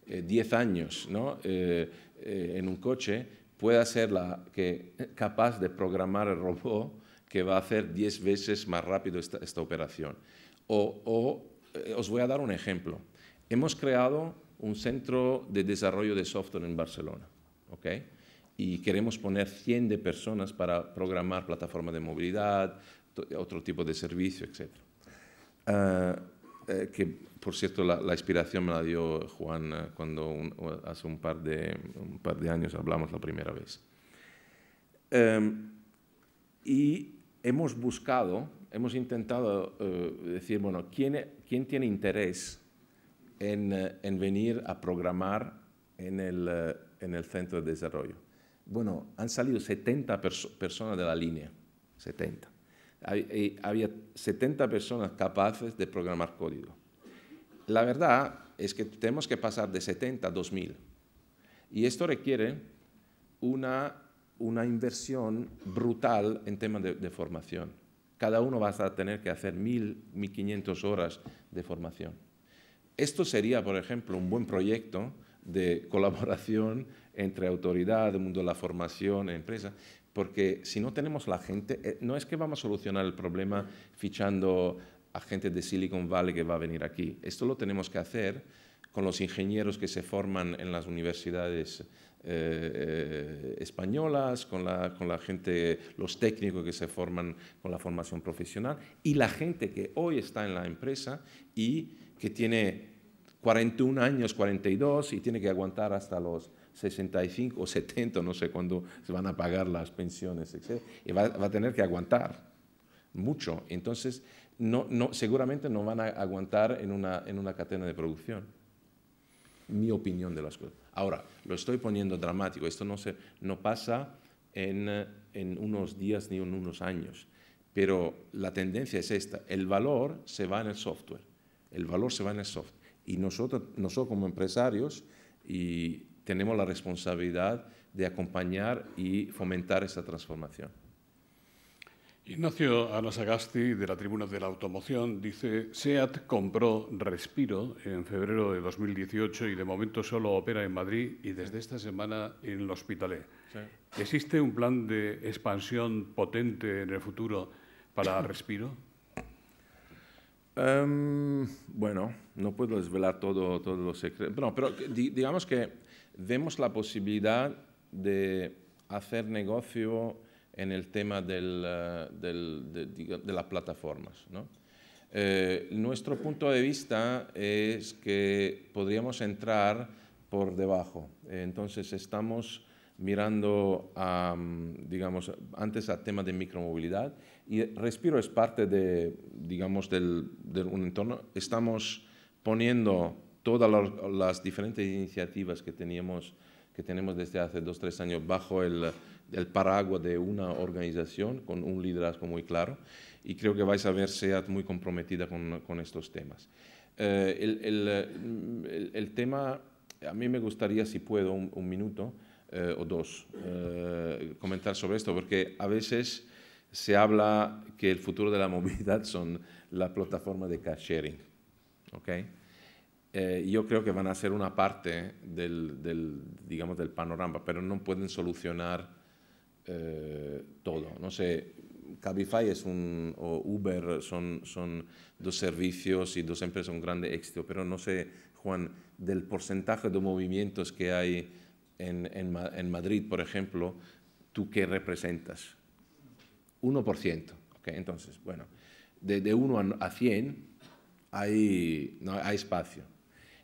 10 eh, años ¿no? Eh, eh, en un coche, pueda ser la, que, capaz de programar el robot que va a hacer 10 veces más rápido esta, esta operación. O, os voy a dar un ejemplo. Hemos creado un centro de desarrollo de software en Barcelona y queremos poner 100 de personas para programar plataformas de movilidad, otro tipo de servicio, etc. Ah, eh, que, por cierto, la, inspiración me la dio Juan eh, cuando hace un par, de, un par de años hablamos la primera vez. Em, y hemos buscado, hemos intentado eh, decir, bueno, ¿quién, e, quién tiene interés en, venir a programar en el centro de desarrollo? Bueno, han salido 70 personas de la línea, 70. Eh, había 70 personas capaces de programar código. La verdad es que tenemos que pasar de 70 a 2.000. Y esto requiere una, una inversión brutal en temas de, de, formación. Cada uno va a tener que hacer 1.000, 1.500 horas de formación. Esto sería, por ejemplo, un buen proyecto de colaboración entre autoridad, el mundo de la formación, empresa, porque si no tenemos la gente, eh, no es que vamos a solucionar el problema fichando a gente de Silicon Valley que va a venir aquí. Esto lo tenemos que hacer con los ingenieros que se forman en las universidades eh, eh, españolas, con la, con la, gente, los técnicos que se forman con la formación profesional y la gente que hoy está en la empresa y que tiene 41 años, 42 y tiene que aguantar hasta los 65 o 70, no sé cuándo se van a pagar las pensiones, etc. Y va, a tener que aguantar mucho. Entonces, seguramente no van a aguantar en una, cadena de producción. Mi opinión de las cosas. Ahora, lo estoy poniendo dramático. Esto no, se, no pasa en, unos días ni en unos años. Pero la tendencia es esta. El valor se va en el software. El valor se va en el software. Y nosotros, nosotros como empresarios y tenemos la responsabilidad de acompañar y fomentar esa transformación. Ignacio Anasagasti, de la tribuna de la automoción, dice, SEAT compró Respiro en febrero de 2018 y de momento solo opera en Madrid y desde esta semana en el Hospitalet. ¿Existe un plan de expansión potente en el futuro para Respiro? Em, bueno, no puedo desvelar todo, todos los secretos, no, pero digamos que vemos la posibilidad de hacer negocio en el tema eh, de, las plataformas. Eh, nuestro punto de vista es que podríamos entrar por debajo. Entonces estamos mirando, mm, digamos, antes al tema de micromovilidad y Respiro es parte de, digamos, del, de un entorno. Estamos poniendo todas las, diferentes iniciativas que, teníamos, que tenemos desde hace dos, tres años bajo el, paraguas de una organización con un liderazgo muy claro y creo que vais a ver SEAT muy comprometida con, estos temas. Eh, el, tema, a mí me gustaría, si puedo, un, minuto eh, o dos, eh, comentar sobre esto, porque a veces se habla que el futuro de la movilidad son la plataforma de car sharing. ¿ok?, eh, yo creo que van a ser una parte del, digamos, del panorama, pero no pueden solucionar eh, todo. No sé, Cabify es un, o Uber son, son dos servicios y dos empresas un grande éxito, pero no sé, Juan, del porcentaje de movimientos que hay en, en, Madrid, por ejemplo, ¿tú qué representas? 1%. Okay, entonces, bueno, de, de 1 a 100 hay, no, hay espacio.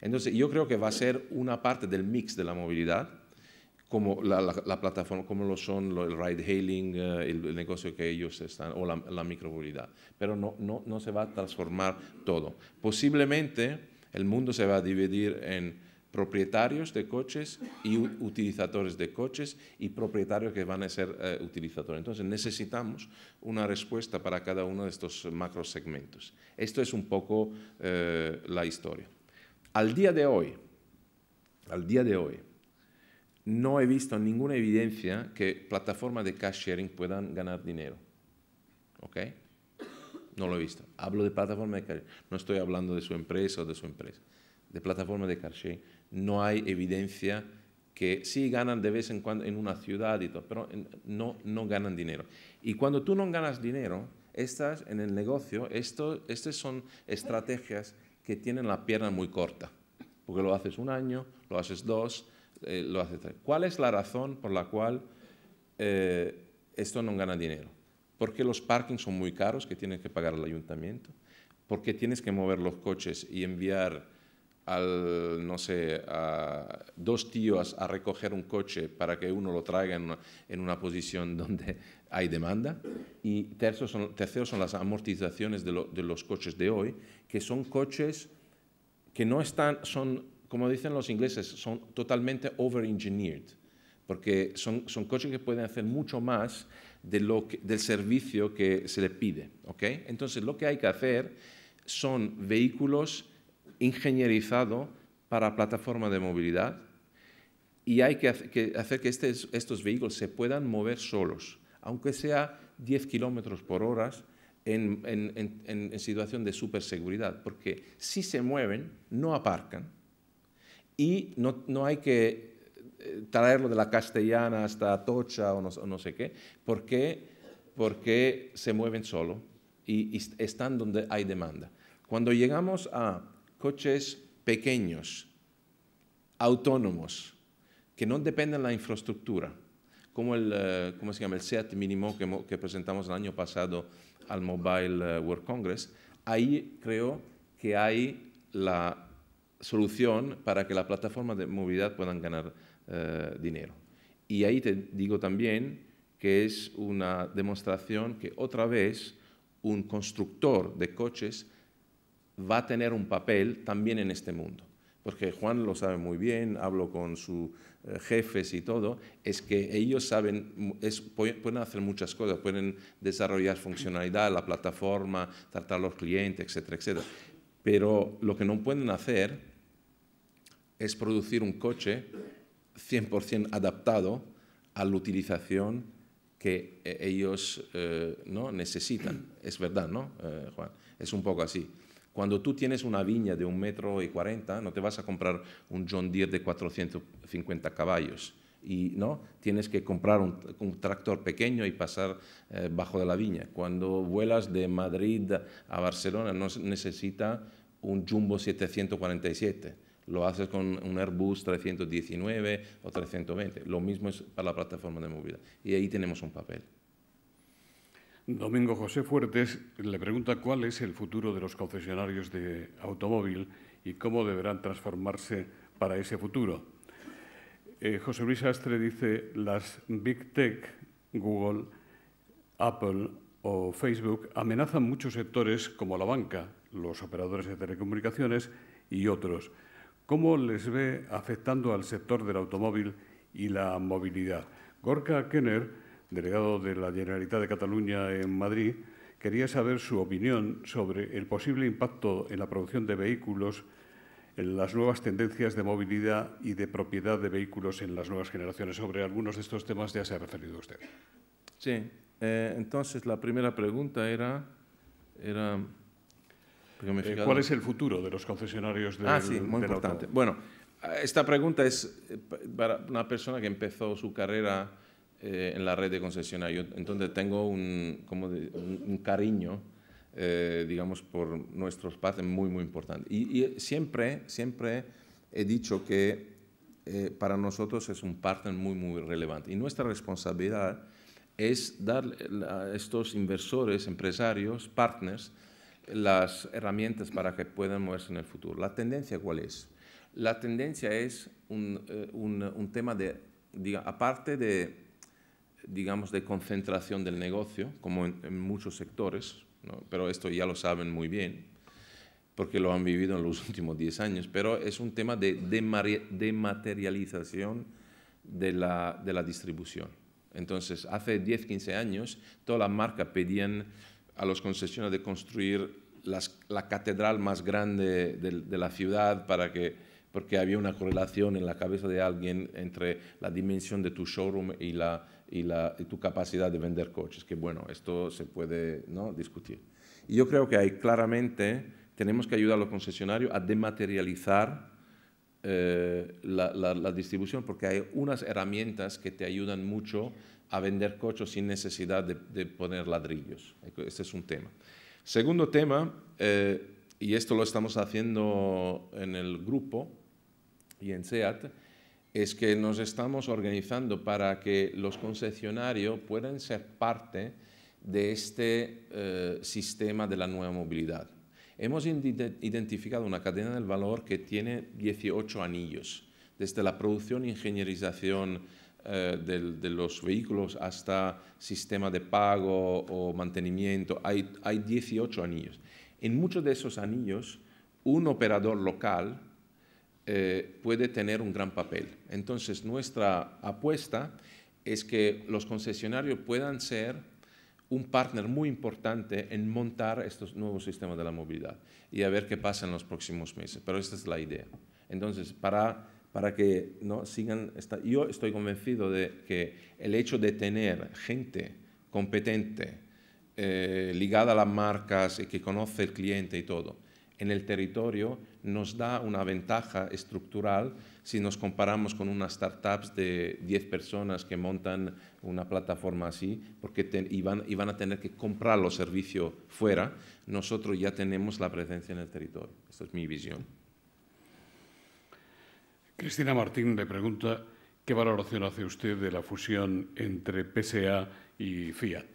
Entonces, yo creo que va a ser una parte del mix de la movilidad, como la, plataforma, como lo son el ride hailing, eh, el, negocio que ellos están, o la, la micromovilidad. Pero no, se va a transformar todo. Posiblemente el mundo se va a dividir en propietarios de coches y utilizadores de coches y propietarios que van a ser eh, utilizadores. Entonces necesitamos una respuesta para cada uno de estos macro segmentos. Esto es un poco eh, la historia. Al día de hoy, al día de hoy, no he visto ninguna evidencia que plataformas de cash sharing puedan ganar dinero. ¿Ok? No lo he visto. Hablo de plataformas de cash No estoy hablando de su empresa o de su empresa. De plataformas de cash sharing. No hay evidencia que sí ganan de vez en cuando en una ciudad y todo, pero no, ganan dinero. Y cuando tú no ganas dinero, estás en el negocio, estas son estrategias que tienen la pierna muy corta, porque lo haces un año, lo haces dos, eh, lo haces tres. ¿Cuál es la razón por la cual eh, esto no gana dinero? Porque los parkings son muy caros que tienen que pagar el ayuntamiento, porque tienes que mover los coches y enviar al, no sé, a dos tíos a recoger un coche para que uno lo traiga en una, posición donde hay demanda. Y tercero son, las amortizaciones de los coches de hoy, que son coches que no están, son, como dicen los ingleses, son totalmente over-engineered, porque son, son coches que pueden hacer mucho más de lo del servicio que se le pide. Entonces, lo que hay que hacer son vehículos ingenierizados para plataforma de movilidad y hay que, hacer que estos vehículos se puedan mover solos, aunque sea 10 kilómetros por hora en, situación de superseguridad, porque si se mueven, no aparcan y no, no hay que eh, traerlo de la castellana hasta Atocha o no, sé qué, porque, porque se mueven solo y, están donde hay demanda. Cuando llegamos a coches pequeños, autónomos, que no dependen de la infraestructura, como el, eh, ¿cómo se llama? el SEAT mínimo que presentamos el año pasado al Mobile eh, World Congress, ahí creo que hay la solución para que las plataformas de movilidad puedan ganar eh, dinero. Y ahí te digo también que es una demostración que otra vez un constructor de coches va a tener un papel también en este mundo porque Juan lo sabe muy bien, hablo con sus eh, jefes y todo, es que ellos saben, pueden hacer muchas cosas, pueden desarrollar funcionalidad, la plataforma, tratar a los clientes, etcétera, etcétera. Pero lo que no pueden hacer es producir un coche 100% adaptado a la utilización que eh, ellos eh, ¿no? necesitan. Es verdad, ¿no, Juan? Es un poco así. Cuando tú tienes una viña de un metro y cuarenta, no te vas a comprar un John Deere de 450 caballos. Y no, tienes que comprar un, tractor pequeño y pasar eh, bajo de la viña. Cuando vuelas de Madrid a Barcelona, no necesita un Jumbo 747 lo haces con un Airbus 319 o 320. Lo mismo es para la plataforma de movilidad. Y ahí tenemos un papel. Domingo José Fuertes le pregunta cuál es el futuro de los concesionarios de automóvil y cómo deberán transformarse para ese futuro. Eh, José Luis Astre dice, las Big Tech, Google, Apple o Facebook amenazan muchos sectores como la banca, los operadores de telecomunicaciones y otros. ¿Cómo les ve afectando al sector del automóvil y la movilidad? Gorka Kenner delegado de la Generalitat de Cataluña en Madrid, quería saber su opinión sobre el posible impacto en la producción de vehículos, en las nuevas tendencias de movilidad y de propiedad de vehículos en las nuevas generaciones. Sobre algunos de estos temas ya se ha referido usted. Sí, eh, entonces la primera pregunta era... Eh, ¿Cuál es el futuro de los concesionarios de Ah, sí, muy importante. Bueno, esta pregunta es para una persona que empezó su carrera eh, en la red de concesionarios. Entonces tengo un, como un, cariño, eh, digamos, por nuestros partners muy, muy importante. Y, siempre, siempre he dicho que eh, para nosotros es un partner muy, muy relevante. Y nuestra responsabilidad es dar a estos inversores, empresarios, partners, las herramientas para que puedan moverse en el futuro. ¿La tendencia cuál es? La tendencia es un, un tema de, aparte de digamos, de concentración del negocio, como en, muchos sectores, pero esto ya lo saben muy bien, porque lo han vivido en los últimos 10 años, pero es un tema de dematerialización de la, de la distribución. Entonces, hace 10, 15 años, todas las marcas pedían a los concesionarios de construir la catedral más grande de, de la ciudad para que porque había una correlación en la cabeza de alguien entre la dimensión de tu showroom y la y, tu capacidad de vender coches, que bueno, esto se puede ¿no? discutir. Y yo creo que hay claramente tenemos que ayudar a los concesionarios a dematerializar eh, la, distribución, porque hay unas herramientas que te ayudan mucho a vender coches sin necesidad de, poner ladrillos. Este es un tema. Segundo tema, eh, y esto lo estamos haciendo en el grupo y en SEAT, es que nos estamos organizando para que los concesionarios puedan ser parte de este eh, sistema de la nueva movilidad. Hemos identificado una cadena del valor que tiene 18 anillos, desde la producción e ingenierización eh, de, los vehículos hasta sistema de pago o mantenimiento, hay 18 anillos. En muchos de esos anillos, un operador local eh, puede tener un gran papel. Entonces, nuestra apuesta es que los concesionarios puedan ser un partner muy importante en montar estos nuevos sistemas de la movilidad y a ver qué pasa en los próximos meses. Pero esta es la idea. Entonces, para, que no sigan, esta, yo estoy convencido de que el hecho de tener gente competente, eh, ligada a las marcas y que conoce el cliente y todo, en el territorio nos da una ventaja estructural si nos comparamos con unas startups de 10 personas que montan una plataforma así porque y, van, a tener que comprar los servicios fuera, nosotros ya tenemos la presencia en el territorio. Esta es mi visión. Cristina Martín le pregunta, ¿qué valoración hace usted de la fusión entre PSA y Fiat?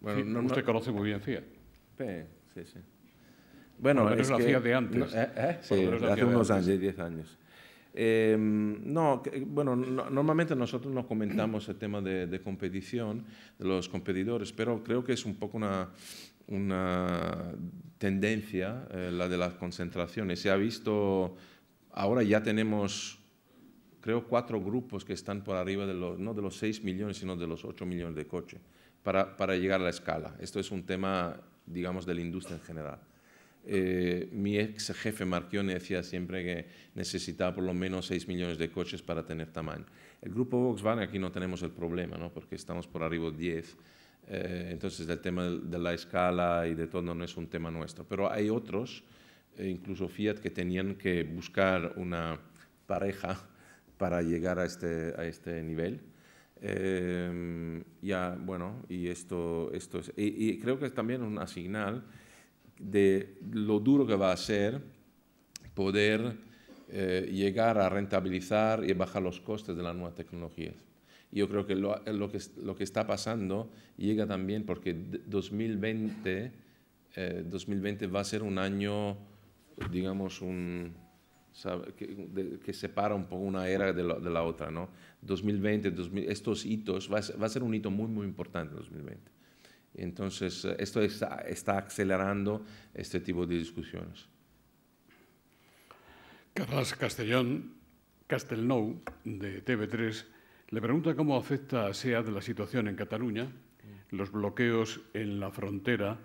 Bueno, no, usted conoce muy bien Fiat. P, sí, sí. Bueno, es que de antes. Eh, eh, hace unos años, 10 años. Em, no, bueno, normalmente nosotros no comentamos el tema de, competición, de los competidores, pero creo que es un poco una, tendencia eh, la de las concentraciones. Se ha visto, ahora ya tenemos creo, cuatro grupos que están por arriba de los, no de los 6 millones, sino de los 8 millones de coches, para, para, llegar a la escala. Esto es un tema, digamos, de la industria en general. Eh, mi ex jefe Marchione decía siempre que necesitaba por lo menos 6 millones de coches para tener tamaño. El grupo Volkswagen aquí no tenemos el problema, ¿no? porque estamos por arriba de 10. Eh, entonces el tema de la escala y de todo no es un tema nuestro. Pero hay otros, eh, incluso Fiat, que tenían que buscar una pareja para llegar a este, a este nivel. ya, bueno, y esto, esto es, y, y, creo que es también una señal de lo duro que va a ser poder eh, llegar a rentabilizar y bajar los costes de las nuevas tecnologías. Yo creo que lo, que, está pasando llega también porque 2020, 2020 eh, va a ser un año, digamos, que, separa un poco una era de la, otra. 2020, estos hitos, va a, ser, va a ser un hito muy, muy importante 2020 entonces, esto está, acelerando este tipo de discusiones. Carlos Castellón, Castelnou, de TV3, le pregunta cómo afecta a SEAD la situación en Cataluña, los bloqueos en la frontera,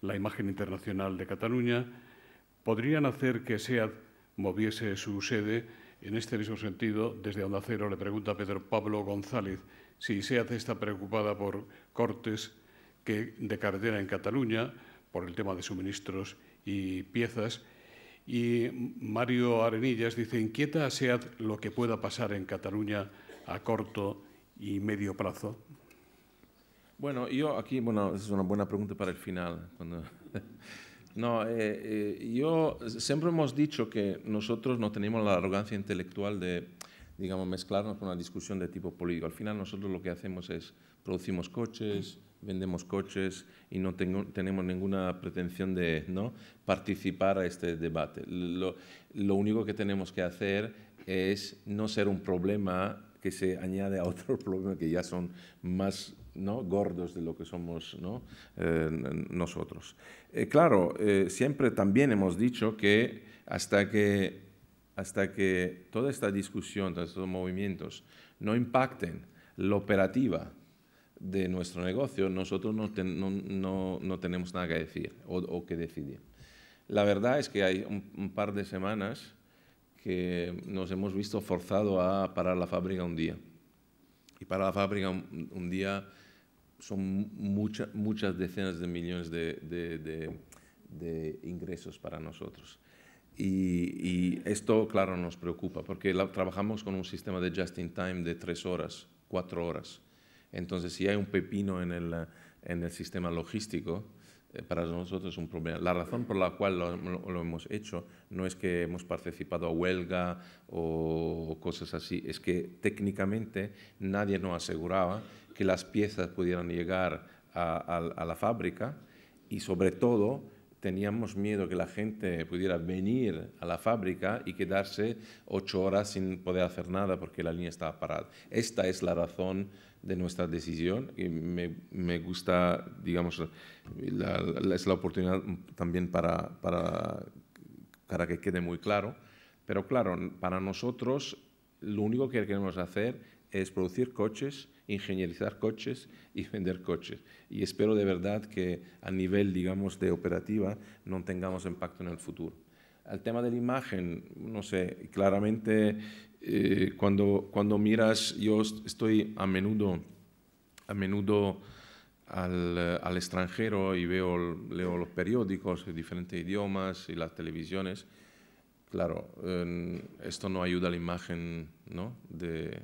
la imagen internacional de Cataluña, podrían hacer que SEAD moviese su sede. En este mismo sentido, desde Onda Cero le pregunta a Pedro Pablo González si SEAD está preocupada por cortes de carretera en Cataluña por el tema de suministros y piezas. Y Mario Arenillas dice, inquieta sea lo que pueda pasar en Cataluña a corto y medio plazo. Bueno, yo aquí, bueno, es una buena pregunta para el final. No, eh, eh, yo siempre hemos dicho que nosotros no tenemos la arrogancia intelectual de, digamos, mezclarnos con una discusión de tipo político. Al final nosotros lo que hacemos es producimos coches, vendemos coches y no tengo, tenemos ninguna pretensión de ¿no? participar a este debate. Lo, lo, único que tenemos que hacer es no ser un problema que se añade a otro problema que ya son más ¿no? gordos de lo que somos ¿no? Eh, nosotros. Eh, claro, eh, siempre también hemos dicho que hasta que hasta que toda esta discusión, todos estos movimientos no impacten la operativa de nuestro negocio, nosotros no, tenemos nada que decir o, que decidir. La verdad es que hay un, par de semanas que nos hemos visto forzados a parar la fábrica un día. Y para la fábrica un, día son muchas decenas de millones de, ingresos para nosotros. Y, esto, claro, nos preocupa, porque trabajamos con un sistema de just-in-time de tres horas, cuatro horas entonces, si hay un pepino en el, sistema logístico, eh, para nosotros es un problema. La razón por la cual lo, hemos hecho no es que hemos participado a huelga o cosas así, es que técnicamente nadie nos aseguraba que las piezas pudieran llegar a, a la fábrica y sobre todo teníamos miedo que la gente pudiera venir a la fábrica y quedarse ocho horas sin poder hacer nada porque la línea estaba parada. Esta es la razón de nuestra decisión. Y me, gusta, digamos, es la oportunidad también para, para, para que quede muy claro. Pero claro, para nosotros lo único que queremos hacer es producir coches, ingenierizar coches y vender coches. Y espero de verdad que a nivel, digamos, de operativa no tengamos impacto en el futuro. Al tema de la imagen, no sé, claramente eh, cuando, cuando miras, yo estoy a menudo, a menudo al, al, extranjero y veo, leo los periódicos en diferentes idiomas y las televisiones. Claro, esto no ayuda a la imagen ¿no? de,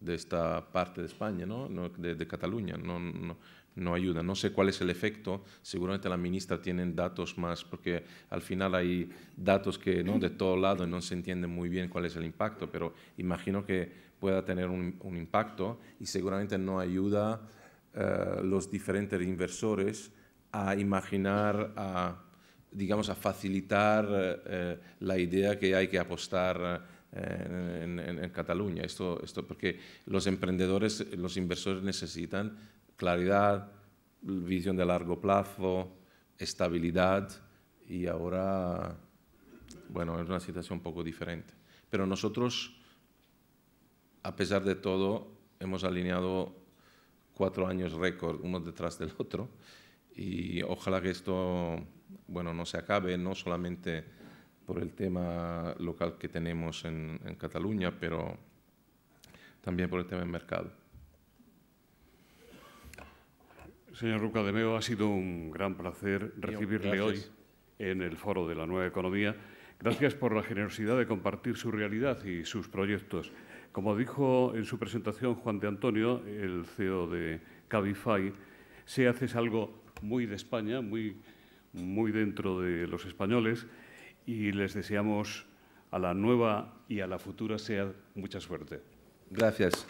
de, esta parte de España, ¿no? de, Cataluña. No, no, no ayuda. No sé cuál es el efecto, seguramente la ministra tiene datos más, porque al final hay datos que ¿no? de todo lado no se entiende muy bien cuál es el impacto, pero imagino que pueda tener un, impacto y seguramente no ayuda eh, los diferentes inversores a imaginar, a, digamos, a facilitar eh, eh, la idea que hay que apostar. En, Cataluña. Esto, esto porque los emprendedores, los inversores necesitan claridad, visión de largo plazo, estabilidad y ahora, bueno, es una situación un poco diferente. Pero nosotros, a pesar de todo, hemos alineado cuatro años récord, uno detrás del otro, y ojalá que esto, bueno, no se acabe, no solamente por el tema local que tenemos en, en Cataluña, pero también por el tema del mercado. Señor Meo, ha sido un gran placer recibirle hoy en el Foro de la Nueva Economía. Gracias por la generosidad de compartir su realidad y sus proyectos. Como dijo en su presentación Juan de Antonio, el CEO de Cabify, se hace es algo muy de España, muy, muy dentro de los españoles y les deseamos a la nueva y a la futura sea mucha suerte. Gracias.